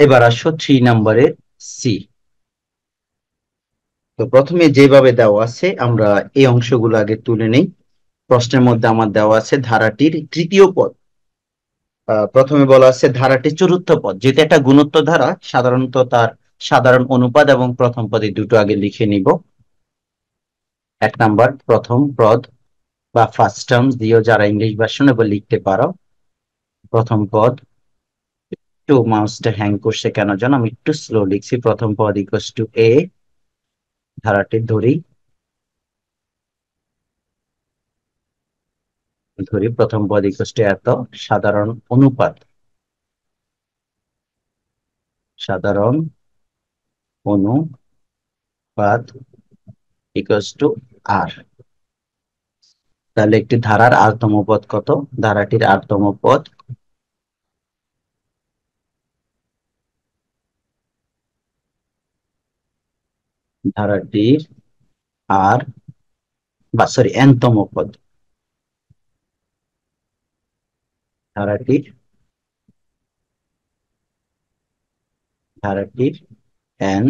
এবার আসো থ্রি নাম্বারের সি তো প্রথমে যেভাবে দেওয়া আছে আমরা এই অংশগুলো আগে তুলে নেই প্রশ্নের মধ্যে আমার দেওয়া আছে ধারাটির তৃতীয় পদ প্রথমে বলা আছে ধারাটির চতুর্থ পদ যেটা একটা গুণত্ব ধারা সাধারণত তার সাধারণ অনুপাত এবং প্রথম পদে দুটো আগে লিখে নিব এক নাম্বার প্রথম পদ বা ফার্স্ট টার্ম দিয়েও যারা ইংলিশ ভার্সনে এবার লিখতে পারো প্রথম পদ টু মাউসটা হ্যাং করছে কেন জানো আমি একটু স্লো লিখছি প্রথম পদ ইকুয়াস টু এ ধারাটি ধরি ধরি প্রথম পদ ইকুয়াস টু এত সাধারণ অনুপাত সাধারণ অনুপাত ইকুয়াস টু আর তাহলে একটি ধারার আরতম পদ কত ধারাটির আরতম পদ ধারাটির আর বা সরি এনতম পদ ধারাটির ধারাটির এন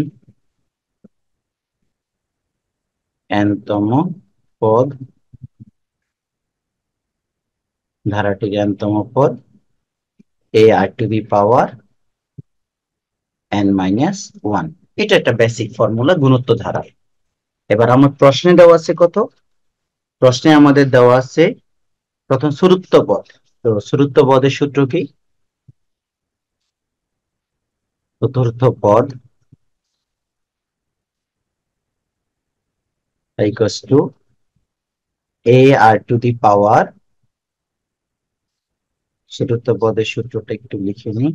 এনতম পদ ধারাটির এনতম পদ a r to the power n minus one এটা একটা বেসিক ফর্মুলা গুণত্ব ধারা এবার আমার প্রশ্নে দেওয়া আছে কত প্রশ্নে আমাদের দেওয়া আছে প্রথম সুরুত্ব পদ তো সুরুত্ব পদের সূত্র কি চতুর্থ পদ two a r to the power power চতুর্থ পদের সূত্রটা একটু লিখে নিই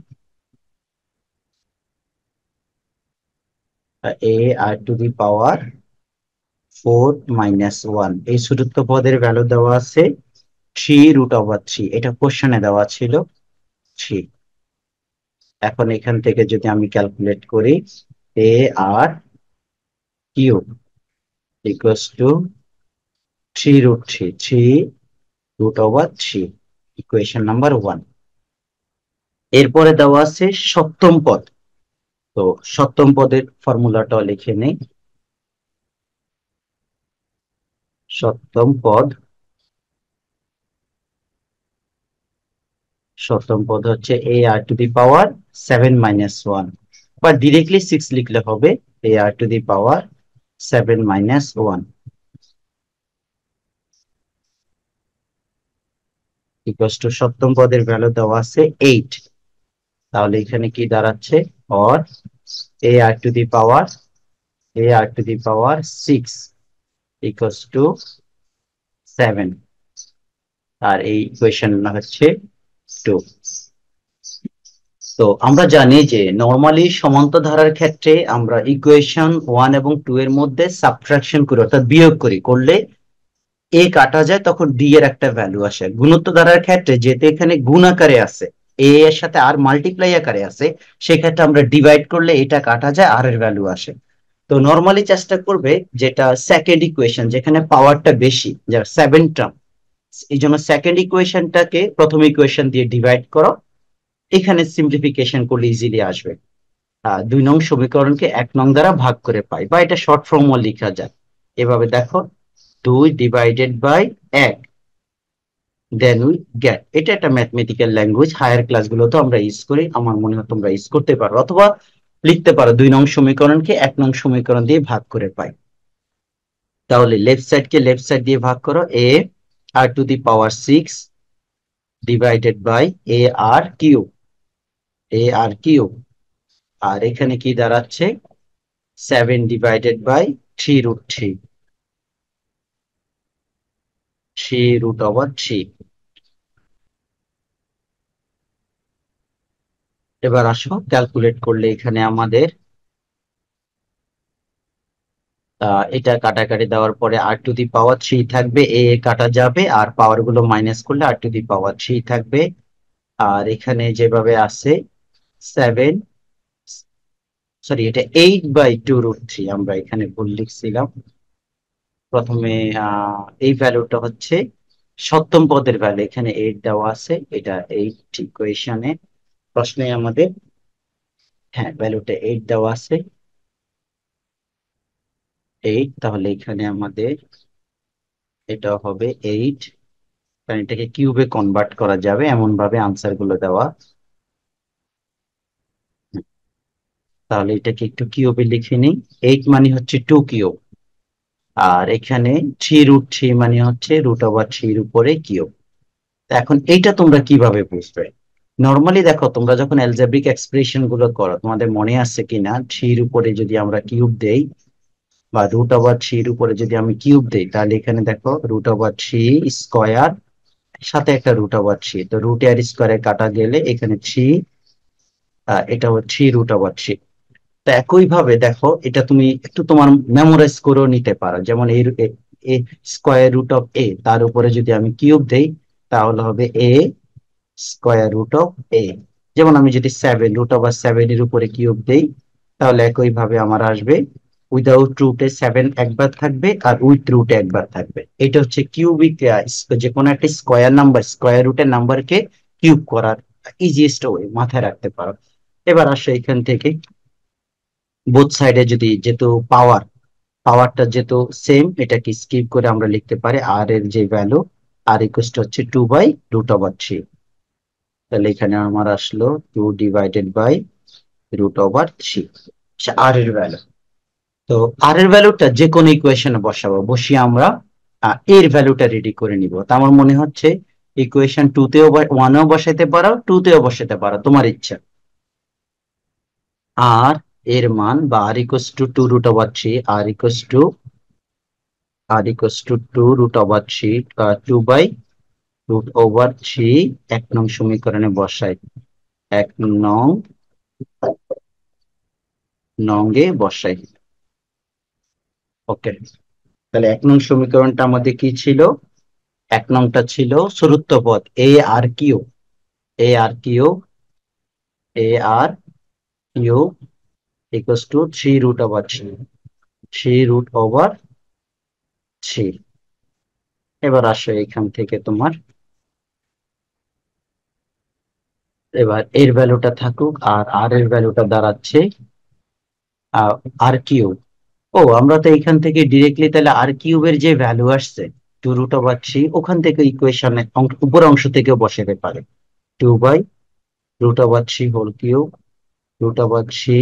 a r to the power four minus one এই চতুর্থ পদের ভ্যালু দেওয়া আছে থ্রি রুট ওভার থ্রি এটা কোশ্চেনে দেওয়া ছিল থ্রি এখন এখান থেকে যদি আমি ক্যালকুলেট করি a r q equals to three root three three root over three equation number one এরপরে দেওয়া আছে সপ্তম পদ তো সপ্তম পদের ফর্মুলাটা লিখে নেই সপ্তম পদ সপ্তম পদ হচ্ছে a r to the power seven minus one বা ডিরেক্টলি সিক্স লিখলে হবে a r to the power seven minus one সপ্তম পদের ভ্যালু দেওয়া আছে এইট তাহলে এখানে কি দাঁড়াচ্ছে or AR to the power AR to the power 6 equals to 7. আর এই ইকুয়েশন হচ্ছে টু তো আমরা জানি যে নর্মালি ধারার ক্ষেত্রে আমরা ইকুয়েশন ওয়ান এবং টু এর মধ্যে সাবট্রাকশন করি অর্থাৎ বিয়োগ করি করলে এ কাটা যায় তখন ডি এর একটা ভ্যালু আসে গুণত্ব ধারার ক্ষেত্রে যেতে এখানে গুণ আকারে আছে এ এর সাথে আর মাল্টিপ্লাই আকারে আছে সেক্ষেত্রে আমরা ডিভাইড করলে এটা কাটা যায় আর এর ভ্যালু আসে তো নর্মালি চেষ্টা করবে যেটা সেকেন্ড ইকুয়েশন যেখানে পাওয়ারটা বেশি যারা সেভেন টার্ম এই জন্য সেকেন্ড ইকুয়েশনটাকে প্রথম ইকুয়েশন দিয়ে ডিভাইড করো এখানে সিম্পলিফিকেশন করলে ইজিলি আসবে দুই নং সমীকরণকে এক নং দ্বারা ভাগ করে পাই বা এটা শর্ট ফর্মও লেখা যায় এভাবে দেখো দুই ডিভাইডেড বাই এক দেন উই গেট এটা একটা ম্যাথমেটিক্যাল ল্যাঙ্গুয়েজ হায়ার ক্লাসগুলোতে আমরা ইউজ করি আমার মনে হয় তোমরা ইউজ করতে পারো অথবা লিখতে পারো দুই নং সমীকরণকে এক নং সমীকরণ দিয়ে ভাগ করে পাই তাহলে লেফট সাইডকে লেফট সাইড দিয়ে ভাগ করো a r to the power six divided by a r q a r q আর এখানে কি দাঁড়াচ্ছে seven divided by three root three three root over three এবার আসো ক্যালকুলেট করলে এখানে আমাদের এটা কাটাকাটি দেওয়ার পরে আর টু দি পাওয়ার থ্রি থাকবে এ কাটা যাবে আর পাওয়ার গুলো মাইনাস করলে আর টু দি পাওয়ার থ্রি থাকবে আর এখানে যেভাবে আছে সেভেন সরি এটা eight by two root three আমরা এখানে ভুল লিখছিলাম প্রথমে এই ভ্যালুটা হচ্ছে সপ্তম পদের ভ্যালু এখানে এইট দেওয়া আছে এটা এইট ইকুয়েশনে প্রশ্নে আমাদের হ্যাঁ ভ্যালুটা এইট দেওয়া আছে এইট তাহলে এখানে আমাদের এটা হবে এইট এটাকে কিউবে কনভার্ট করা যাবে এমন ভাবে আনসার গুলো দেওয়া তাহলে এটাকে একটু কিউবে লিখে নিই এইট মানে হচ্ছে টু কিউব আর এখানে থ্রি রুট থ্রি মানে হচ্ছে রুট ওভার থ্রির উপরে কিউব এখন এইটা তোমরা কিভাবে বুঝবে নর্মালি দেখো তোমরা যখন অ্যালজেব্রিক এক্সপ্রেশন গুলো করো তোমাদের মনে আছে কিনা থ্রির উপরে যদি আমরা কিউব দেই বা রুট ওভার থ্রির উপরে যদি আমি কিউব দেই তাহলে এখানে দেখো রুট ওভার থ্রি স্কোয়ার সাথে একটা রুট ওভার থ্রি তো রুট আর স্কোয়ারে কাটা গেলে এখানে থ্রি এটা থ্রি রুট ওভার থ্রি তো একইভাবে দেখো এটা তুমি একটু তোমার মেমোরাইজ করেও নিতে পারো যেমন এই স্কোয়ার রুট অফ এ তার উপরে যদি আমি কিউব দেই তাহলে হবে a square root of a যেমন আমি যদি সেভেন রুট আর সেভেন এর উপরে কিউব দেই তাহলে একইভাবে আমার আসবে উইদাউট রুটে সেভেন একবার থাকবে আর উইথ রুটে একবার থাকবে এটা হচ্ছে কিউবিক যে কোনো একটা স্কোয়ার নাম্বার স্কোয়ার রুটের নাম্বারকে কিউব করার ইজিয়েস্ট ওয়ে মাথায় রাখতে পারো এবার আসো এখান থেকে বোথ সাইডে যদি যেহেতু পাওয়ার পাওয়ারটা যেহেতু সেম এটাকে স্কিপ করে আমরা লিখতে পারি আর এর যে ভ্যালু আর ইকুয়েস্ট হচ্ছে two by root over three তাহলে এখানে আমার আসলো two divided by root over three আর এর ভ্যালু তো আর এর ভ্যালুটা যে কোনো ইকুয়েশনে বসাবো বসিয়ে আমরা এর ভ্যালুটা রেডি করে নিব তা আমার মনে হচ্ছে ইকুয়েশন টু তেও ওয়ানেও বসাইতে পারো টু তেও বসাতে পারো তোমার ইচ্ছা আর এর মান বা r equals to two root over three r equals to r equals to two root over three two by root over three এক নং সমীকরণে বসাই এক নং নঙ্গে বসাই ওকে তাহলে এক নং সমীকরণটা আমাদের কি ছিল এক নংটা ছিল সরুত্ব পদ a r q a r q a r q equals to three root over three three root over three এবার আসো এখান থেকে তোমার এবার এর ভ্যালুটা থাকুক আর আর এর ভ্যালুটা দাঁড়াচ্ছে আর কিউব ও আমরা তো এখান থেকে ডিরেক্টলি তাহলে আর কিউবের যে ভ্যালু আসছে টু রুট ওভার ওখান থেকে ইকুয়েশনে উপর অংশ থেকেও বসাতে পারে two by root over three whole cube root over three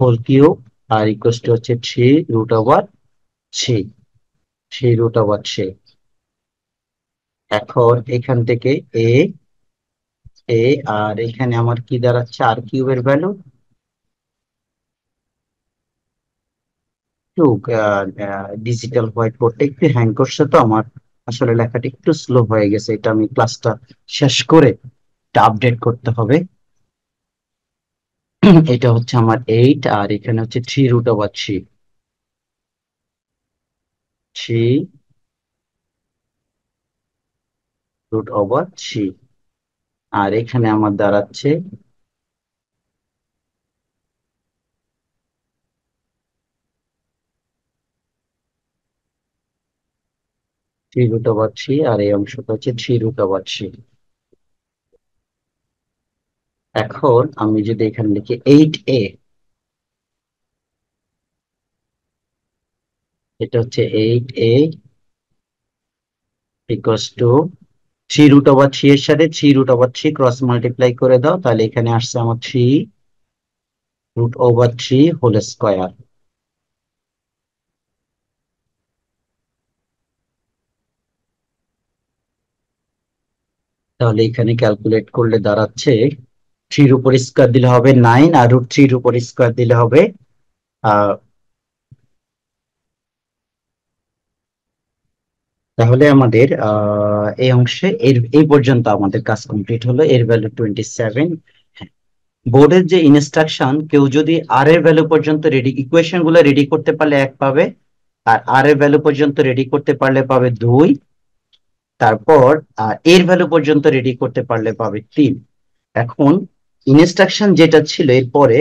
whole cube r ইকুয়েস্ট হচ্ছে three root over three three root over three এখন এখান থেকে এ এ আর এখানে আমার কি দাঁড়াচ্ছে আর কিউবের ভ্যালু টু ডিজিটাল হোয়াইট বোর্ডটা একটু হ্যাং করছে তো আমার আসলে লেখাটা একটু স্লো হয়ে গেছে এটা আমি ক্লাসটা শেষ করে আপডেট করতে হবে এটা হচ্ছে আমার এইট আর এখানে হচ্ছে three root over three three root over three আর এখানে আমার দাঁড়াচ্ছে থ্রি রুট ওভার থ্রি আর এই অংশটা হচ্ছে থ্রি রুট ওভার থ্রি এখন আমি যদি এখানে লিখি এইট এ এটা হচ্ছে eight a equals to three root over three এর সাথে three root over three cross multiply করে দাও তাহলে এখানে আসছে আমার three root over three whole square তাহলে এখানে ক্যালকুলেট করলে দাঁড়াচ্ছে থ্রির উপর স্কোয়ার দিলে হবে নাইন আর রুট থ্রির উপর স্কোয়ার দিলে হবে আহ তাহলে আমাদের এই অংশে এর এই পর্যন্ত আমাদের কাজ কমপ্লিট হলো এর ভ্যালু টোয়েন্টি সেভেন বোর্ডের যে ইনস্ট্রাকশন কেউ যদি আর এর ভ্যালু পর্যন্ত রেডি ইকুয়েশন গুলো রেডি করতে পারলে এক পাবে আর আর এর ভ্যালু পর্যন্ত রেডি করতে পারলে পাবে দুই তারপর এর ভ্যালু পর্যন্ত রেডি করতে পারলে পাবে তিন এখন ইনস্ট্রাকশন যেটা ছিল এরপরে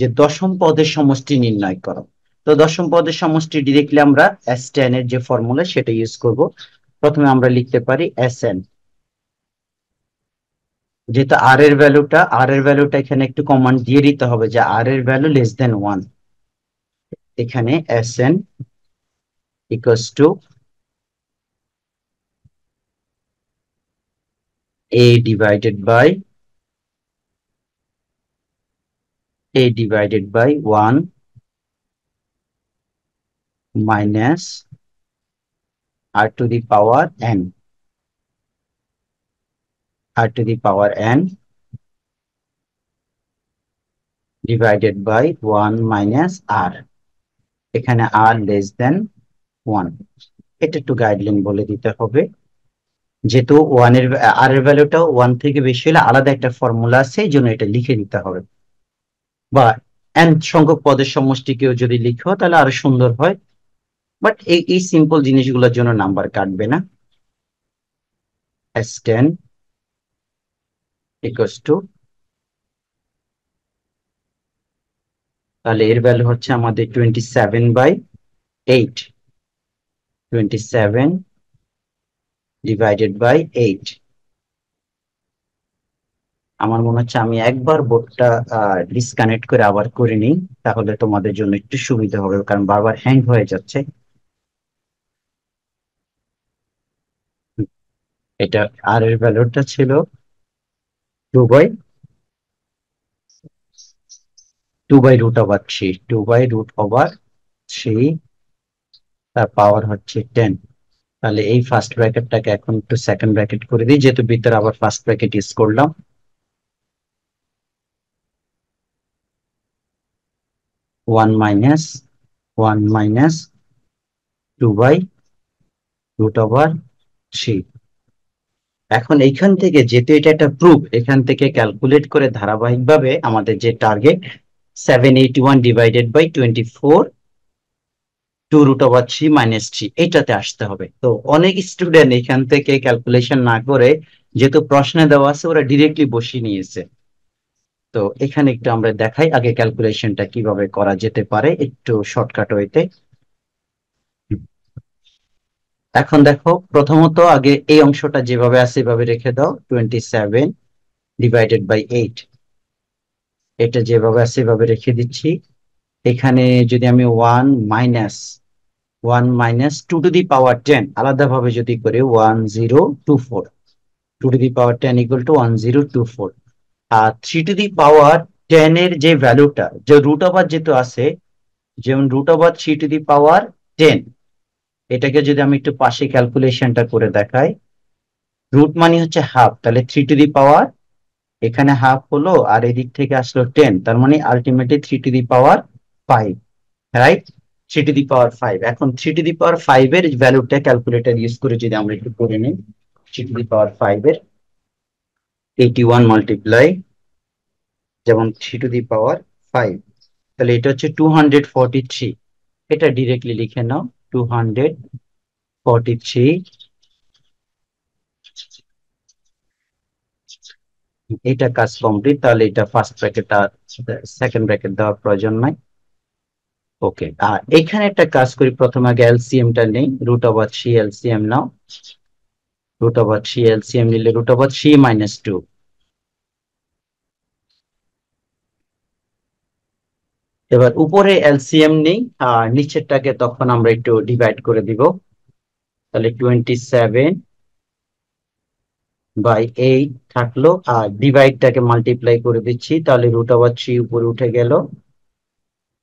যে দশম পদের সমষ্টি নির্ণয় করা তো দশম পদের সমষ্টি ডিরেক্টলি আমরা এস টেন এর যে ফর্মুলা সেটা ইউজ করব প্রথমে আমরা লিখতে পারি এস এন যেহেতু আর এর ভ্যালুটা আর এর ভ্যালুটা এখানে একটু কমান্ড দিয়ে দিতে হবে যে আর এর ভ্যালু লেস দেন ওয়ান এখানে S n equals to a divided by a divided by 1 minus r to the power n r to the power n divided by one minus r এখানে r less than one এটা একটু guideline বলে দিতে হবে যেহেতু এর আর এর ভ্যালুটা ওয়ান থেকে বেশি হলে আলাদা একটা ফর্মুলা আছে এই জন্য এটা লিখে দিতে হবে বা এন সংখ্যক পদের সমষ্টিকেও যদি লিখো তাহলে আরো সুন্দর হয় বাট এই এই সিম্পল জিনিসগুলোর জন্য নাম্বার কাটবে না এস টেন টু তাহলে এর ভ্যালু হচ্ছে আমাদের twenty seven by eight twenty seven divided by eight আমার মনে হচ্ছে আমি একবার বোর্ডটা ডিসকানেক্ট করে আবার করে নিই তাহলে তোমাদের জন্য একটু সুবিধা হবে কারণ বারবার হ্যাং হয়ে যাচ্ছে এটা আর এর ভ্যালুটা ছিল two by two by root over three two by root over three তার পাওয়ার হচ্ছে টেন তাহলে এই ফার্স্ট ব্র্যাকেটটাকে এখন একটু সেকেন্ড ব্র্যাকেট করে দিই যেহেতু ভিতরে আবার ফার্স্ট ব্র্যাকেট ইউজ করলাম one minus one minus two by root over three এখন এইখান থেকে যেহেতু এটা একটা প্রুফ এখান থেকে ক্যালকুলেট করে ধারাবাহিকভাবে আমাদের যে target seven eight one divided by twenty four two root over three minus three এটাতে আসতে হবে তো অনেক স্টুডেন্ট এখান থেকে ক্যালকুলেশন না করে যেহেতু প্রশ্নে দেওয়া আছে ওরা ডিরেক্টলি বসিয়ে নিয়েছে তো এখানে একটু আমরা দেখাই আগে ক্যালকুলেশনটা কিভাবে করা যেতে পারে একটু শর্টকাট ওয়েতে এখন দেখো প্রথমত আগে এই অংশটা যেভাবে আছে এভাবে রেখে দাও twenty seven divided by eight এটা যেভাবে আছে এভাবে রেখে দিচ্ছি এখানে যদি আমি one minus one minus two to the power ten আলাদাভাবে যদি করে one zero two four two to the power ten equal to one zero two four আর three to the power ten এর যে ভ্যালুটা যে রুট ওভার যেহেতু আছে যেমন root over three to the power ten এটাকে যদি আমি একটু পাশে ক্যালকুলেশনটা করে দেখাই রুট মানি হচ্ছে হাফ তাহলে থ্রি টু দি পাওয়ার এখানে হাফ হলো আর এদিক থেকে আসলো টেন তার মানে ultimately three to the power five right three to the power five এখন three to the power five এর ভ্যালুটা ক্যালকুলেটার ইউজ করে যদি আমরা একটু করে নিই three to the power five এর এইটি ওয়ান মাল্টিপ্লাই যেমন three to the power five তাহলে এটা হচ্ছে টু হান্ড্রেড ফর্টি থ্রি এটা ডিরেক্টলি লিখে নাও 243 এটা কাজ কমপ্লিট তাহলে এটা ফার্স্ট ব্র্যাকেট আর সেকেন্ড ব্র্যাকেট দেওয়ার প্রয়োজন নাই ওকে আর এখানে একটা কাজ করি প্রথমে আগে এলসিএমটা নেই রুট ওভার সি এলসিএম নাও রুট ওভার সি এলসিএম নিলে root over c minus two এবার উপরে এলসিএম নেই আর নিচেরটাকে তখন আমরা একটু ডিভাইড করে দিব তাহলে টোয়েন্টি সেভেন বাই এইট থাকলো আর ডিভাইডটাকে মাল্টিপ্লাই করে দিচ্ছি তাহলে রুট আবার থ্রি উপরে উঠে গেল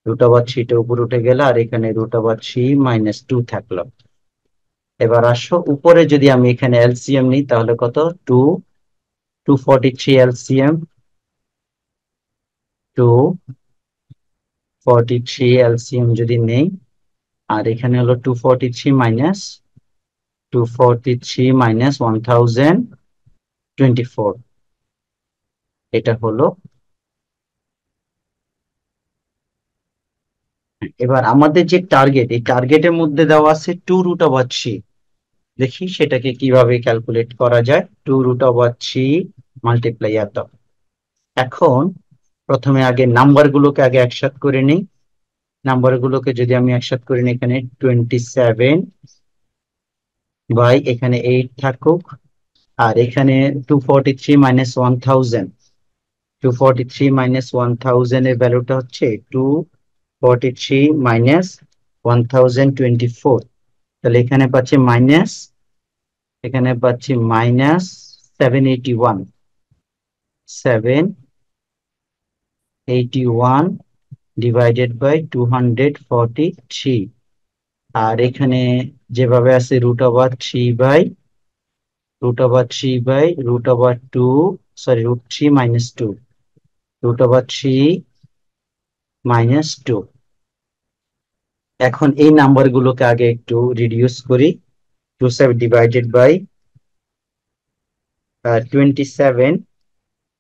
রুট আবার থ্রিটা উপরে উঠে গেল আর এখানে রুট আবার থ্রি মাইনাস টু থাকলো এবার আসো উপরে যদি আমি এখানে এলসিএম নিই তাহলে কত two two forty three LCM two forty three LCM যদি নেই আর এখানে হলো two forty three minus two forty three minus one thousand twenty four এটা হলো এবার আমাদের যে টার্গেট এই টার্গেটের মধ্যে দেওয়া আছে টু রুট ওভার থ্রি দেখি সেটাকে কিভাবে ক্যালকুলেট করা যায় two root over three multiply এত এখন প্রথমে আগে নাম্বারগুলোকে আগে একসাথ করে নিই নাম্বারগুলোকে যদি আমি একসাথ করে নিই এখানে টোয়েন্টি সেভেন বাই এখানে এইট থাকুক আর এখানে two forty three minus one thousand two forty three minus one thousand এর ভ্যালুটা হচ্ছে two forty three minus one thousand twenty four তাহলে এখানে পাচ্ছি মাইনাস এখানে পাচ্ছি minus seven eighty one seven 81 divided by 243 আর এখানে যেভাবে আছে root over 3 by root over 3 by root over 2 sorry root 3 minus 2 root over 3 minus 2 এখন এই নাম্বারগুলোকে আগে একটু রিডিউস করি 27 divided by uh, 27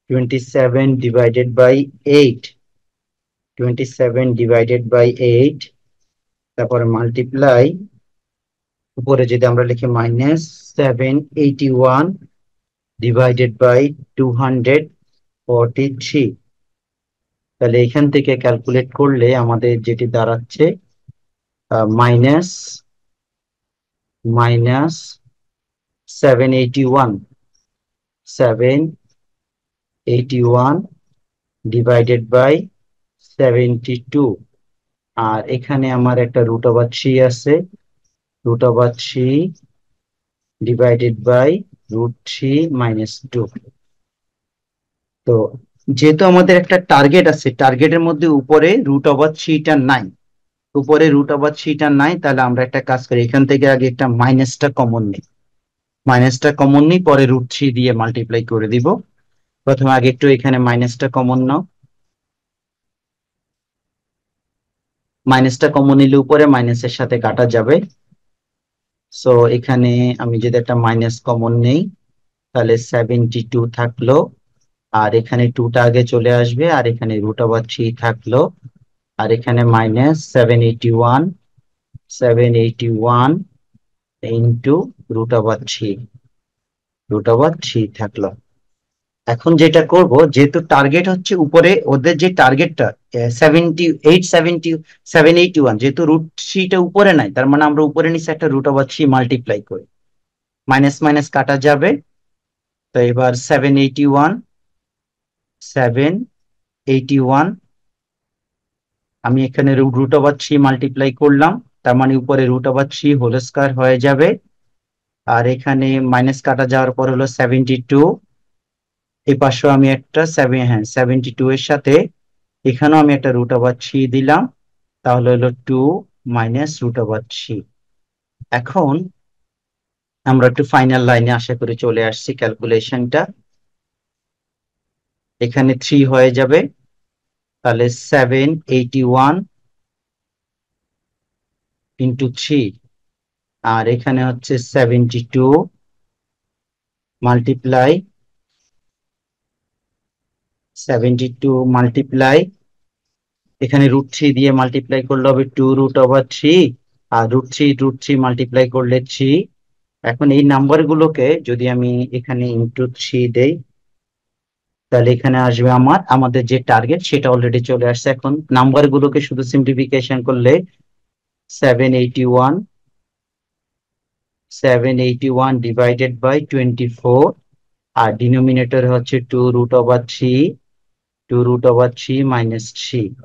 27 divided by 8 27 divided by 8 তারপরে মাল্টিপ্লাই উপরে যদি আমরা লিখি minus seven eighty one divided by two hundred forty three তাহলে এখান থেকে ক্যালকুলেট করলে আমাদের যেটি দাঁড়াচ্ছে minus minus seven eighty one seven 81 divided by 72 আর এখানে আমার একটা রুট ওভার 3 আছে root over 3 divided by root 3 minus 2 তো যেহেতু আমাদের একটা টার্গেট আছে টার্গেটের মধ্যে উপরে রুট ওভার টা নাই উপরে রুট ওভার টা নাই তাহলে আমরা একটা কাজ করি এখান থেকে আগে একটা মাইনাসটা কমন নিই মাইনাসটা কমন নিই পরে রুট 3 দিয়ে মাল্টিপ্লাই করে দিব প্রথমে আগে একটু এখানে মাইনাসটা কমন নাও মাইনাসটা কমন নিলে উপরে মাইনাসের সাথে কাটা যাবে সো এখানে আমি যদি একটা মাইনাস কমন নেই তাহলে সেভেন্টি টু থাকলো আর এখানে টুটা আগে চলে আসবে আর এখানে রুট ওভার থ্রি থাকলো আর এখানে minus seven eighty one seven eighty one into root over three root over three থাকলো এখন যেটা করব যেহেতু টার্গেট হচ্ছে উপরে ওদের যে টার্গেটটা seventy eight seventy seven eighty one যেহেতু রুট থ্রিটা উপরে নাই তার মানে আমরা উপরে নিচে একটা রুট ওভার থ্রি মাল্টিপ্লাই করি মাইনাস মাইনাস কাটা যাবে তো এবার seven eighty one seven eighty one আমি এখানে রুট ওভার থ্রি মাল্টিপ্লাই করলাম তার মানে উপরে root over three whole square হয়ে যাবে আর এখানে মাইনাস কাটা যাওয়ার পর হলো সেভেন্টি টু এই পাশে আমি একটা সেভেন হ্যাঁ সেভেন্টি টু এর সাথে এখানেও আমি একটা রুট ওভার থ্রি দিলাম তাহলে হলো two minus root over three এখন আমরা একটু ফাইনাল লাইনে আশা করে চলে আসছি ক্যালকুলেশনটা এখানে থ্রি হয়ে যাবে তাহলে seven eighty one into three আর এখানে হচ্ছে seventy two multiply seventy two multiply এখানে রুট থ্রি দিয়ে মাল্টিপ্লাই করলে হবে টু রুট ওভার থ্রি আর root three root three multiply করলে থ্রি এখন এই নাম্বারগুলোকে যদি আমি এখানে ইন্টু থ্রি দেই তাহলে এখানে আসবে আমার আমাদের যে টার্গেট সেটা অলরেডি চলে আসছে এখন নাম্বারগুলোকে শুধু সিমপ্লিফিকেশন করলে seven eighty one seven eighty one divided by twenty four আর ডিনোমিনেটর হচ্ছে two root over three 2 root over 3 minus 3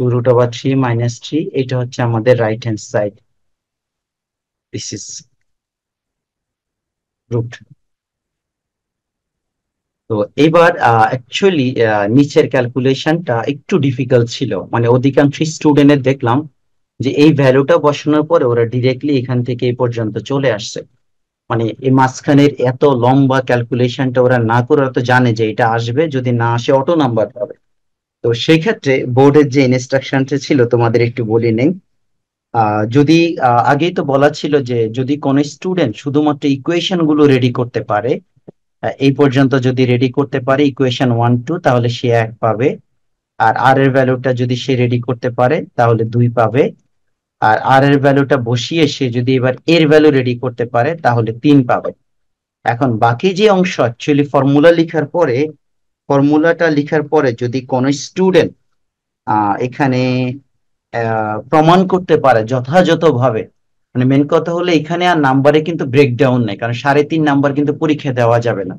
2 root over 3 minus 3 এটা হচ্ছে আমাদের right hand side this is root তো এবার অ্যাকচুয়ালি নিচের ক্যালকুলেশনটা একটু ডিফিকাল্ট ছিল মানে অধিকাংশ স্টুডেন্টের দেখলাম যে এই ভ্যালুটা বসানোর পরে ওরা ডিরেক্টলি এখান থেকে এই পর্যন্ত চলে আসছে মানে এই মাঝখানের এত লম্বা ক্যালকুলেশনটা ওরা না করে ওরা তো জানে যে এটা আসবে যদি না আসে অটো নাম্বার পাবে তো সেক্ষেত্রে বোর্ডের যে ইনস্ট্রাকশনটা ছিল তোমাদের একটু বলি নেই যদি আগেই তো বলা ছিল যে যদি কোনো স্টুডেন্ট শুধুমাত্র ইকুয়েশন গুলো রেডি করতে পারে এই পর্যন্ত যদি রেডি করতে পারে ইকুয়েশন ওয়ান টু তাহলে সে এক পাবে আর আর এর ভ্যালুটা যদি সে রেডি করতে পারে তাহলে দুই পাবে আর আর এর ভ্যালুটা বসিয়ে সে যদি এবার এর ভ্যালু রেডি করতে পারে তাহলে তিন পাবে এখন বাকি যে অংশ অ্যাকচুয়ালি ফর্মুলা লিখার পরে ফর্মুলাটা লিখার পরে যদি কোনো স্টুডেন্ট এখানে প্রমাণ করতে পারে যথাযথভাবে মানে মেন কথা হলো এখানে আর নাম্বারে কিন্তু ব্রেকডাউন নেই কারণ সাড়ে তিন নাম্বার কিন্তু পরীক্ষা দেওয়া যাবে না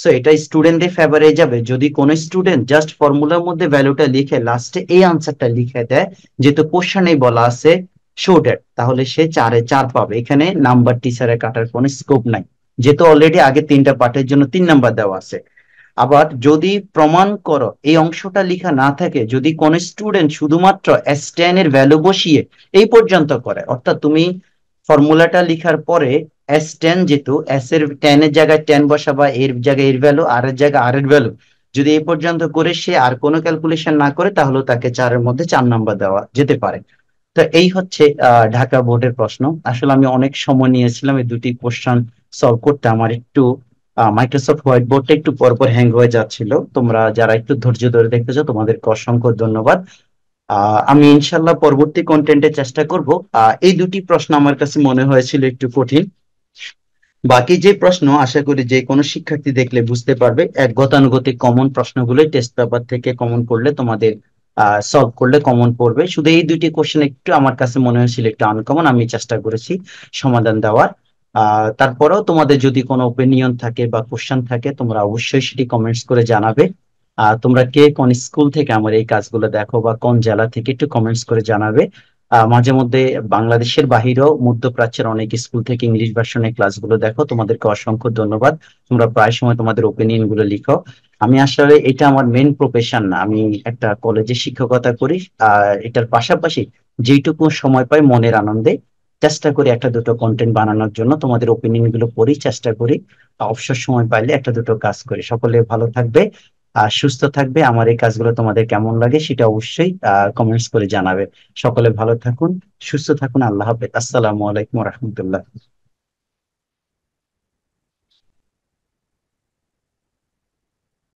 সো এটা স্টুডেন্টদের ফেভারে যাবে যদি কোনো স্টুডেন্ট জাস্ট ফর্মুলার মধ্যে ভ্যালুটা লিখে লাস্টে এই আনসারটা লিখে দেয় যেহেতু কোশ্চেনেই বলা আছে শোডেড তাহলে সে চারে চার পাবে এখানে নাম্বার টিচারে কাটার কোনো স্কোপ নাই যেহেতু অলরেডি আগে তিনটা পার্টের জন্য তিন নাম্বার দেওয়া আছে আবার যদি প্রমাণ করো এই অংশটা লেখা না থাকে যদি কোন স্টুডেন্ট শুধুমাত্র এস টেন এর ভ্যালু বসিয়ে এই পর্যন্ত করে অর্থাৎ তুমি ফর্মুলাটা লিখার পরে এস টেন যেহেতু এস এর টেন এর জায়গায় টেন বসাবা এর জায়গায় এর ভ্যালু আর এর জায়গায় আর এর ভ্যালু যদি এই পর্যন্ত করে সে আর কোনো ক্যালকুলেশন না করে তাহলে তাকে চারের মধ্যে চার নাম্বার দেওয়া যেতে পারে তো এই হচ্ছে ঢাকা বোর্ডের প্রশ্ন আসলে আমি অনেক সময় নিয়েছিলাম এই দুটি কোশ্চেন সলভ করতে আমার একটু মাইক্রোসফট হোয়াইট বোর্ডটা একটু পরপর হ্যাং হয়ে যাচ্ছিল তোমরা যারা একটু ধৈর্য ধরে চাও তোমাদের অসংখ্য ধন্যবাদ আমি ইনশাল্লাহ পরবর্তী কন্টেন্টে চেষ্টা করব এই দুটি প্রশ্ন আমার কাছে মনে হয়েছিল একটু কঠিন বাকি যে প্রশ্ন আশা করি যে কোনো শিক্ষার্থী দেখলে বুঝতে পারবে এক গতানুগতিক কমন প্রশ্নগুলোই টেস্ট পেপার থেকে কমন করলে তোমাদের সলভ করলে কমন পড়বে শুধু এই দুইটি কোশ্চেন একটু আমার কাছে মনে হয়েছিল একটু আনকমন আমি চেষ্টা করেছি সমাধান দেওয়ার তারপরেও তোমাদের যদি কোনো ওপিনিয়ন থাকে বা কোশ্চেন থাকে তোমরা অবশ্যই সেটি কমেন্টস করে জানাবে তোমরা কে কোন স্কুল থেকে আমার এই কাজগুলো দেখো বা কোন জেলা থেকে একটু কমেন্টস করে জানাবে মাঝে মধ্যে বাংলাদেশের বাহিরেও মধ্যপ্রাচ্যের অনেক স্কুল থেকে ইংলিশ ভার্সনের ক্লাসগুলো দেখো তোমাদেরকে অসংখ্য ধন্যবাদ তোমরা প্রায় সময় তোমাদের ওপিনিয়ন গুলো লিখো আমি আসলে এটা আমার মেন প্রফেশন না আমি একটা কলেজে শিক্ষকতা করি আর এটার পাশাপাশি যেটুকু সময় পাই মনের আনন্দে চেষ্টা করি একটা দুটো কন্টেন্ট বানানোর জন্য তোমাদের ওপিনিয়ন গুলো পড়ি চেষ্টা করি অবসর সময় পাইলে একটা দুটো কাজ করি সকলে ভালো থাকবে আর সুস্থ থাকবে আমার এই কাজগুলো তোমাদের কেমন লাগে সেটা অবশ্যই কমেন্টস করে জানাবে সকলে ভালো থাকুন সুস্থ থাকুন আল্লাহ হাফেজ আসসালামু আলাইকুম রহমতুল্লাহ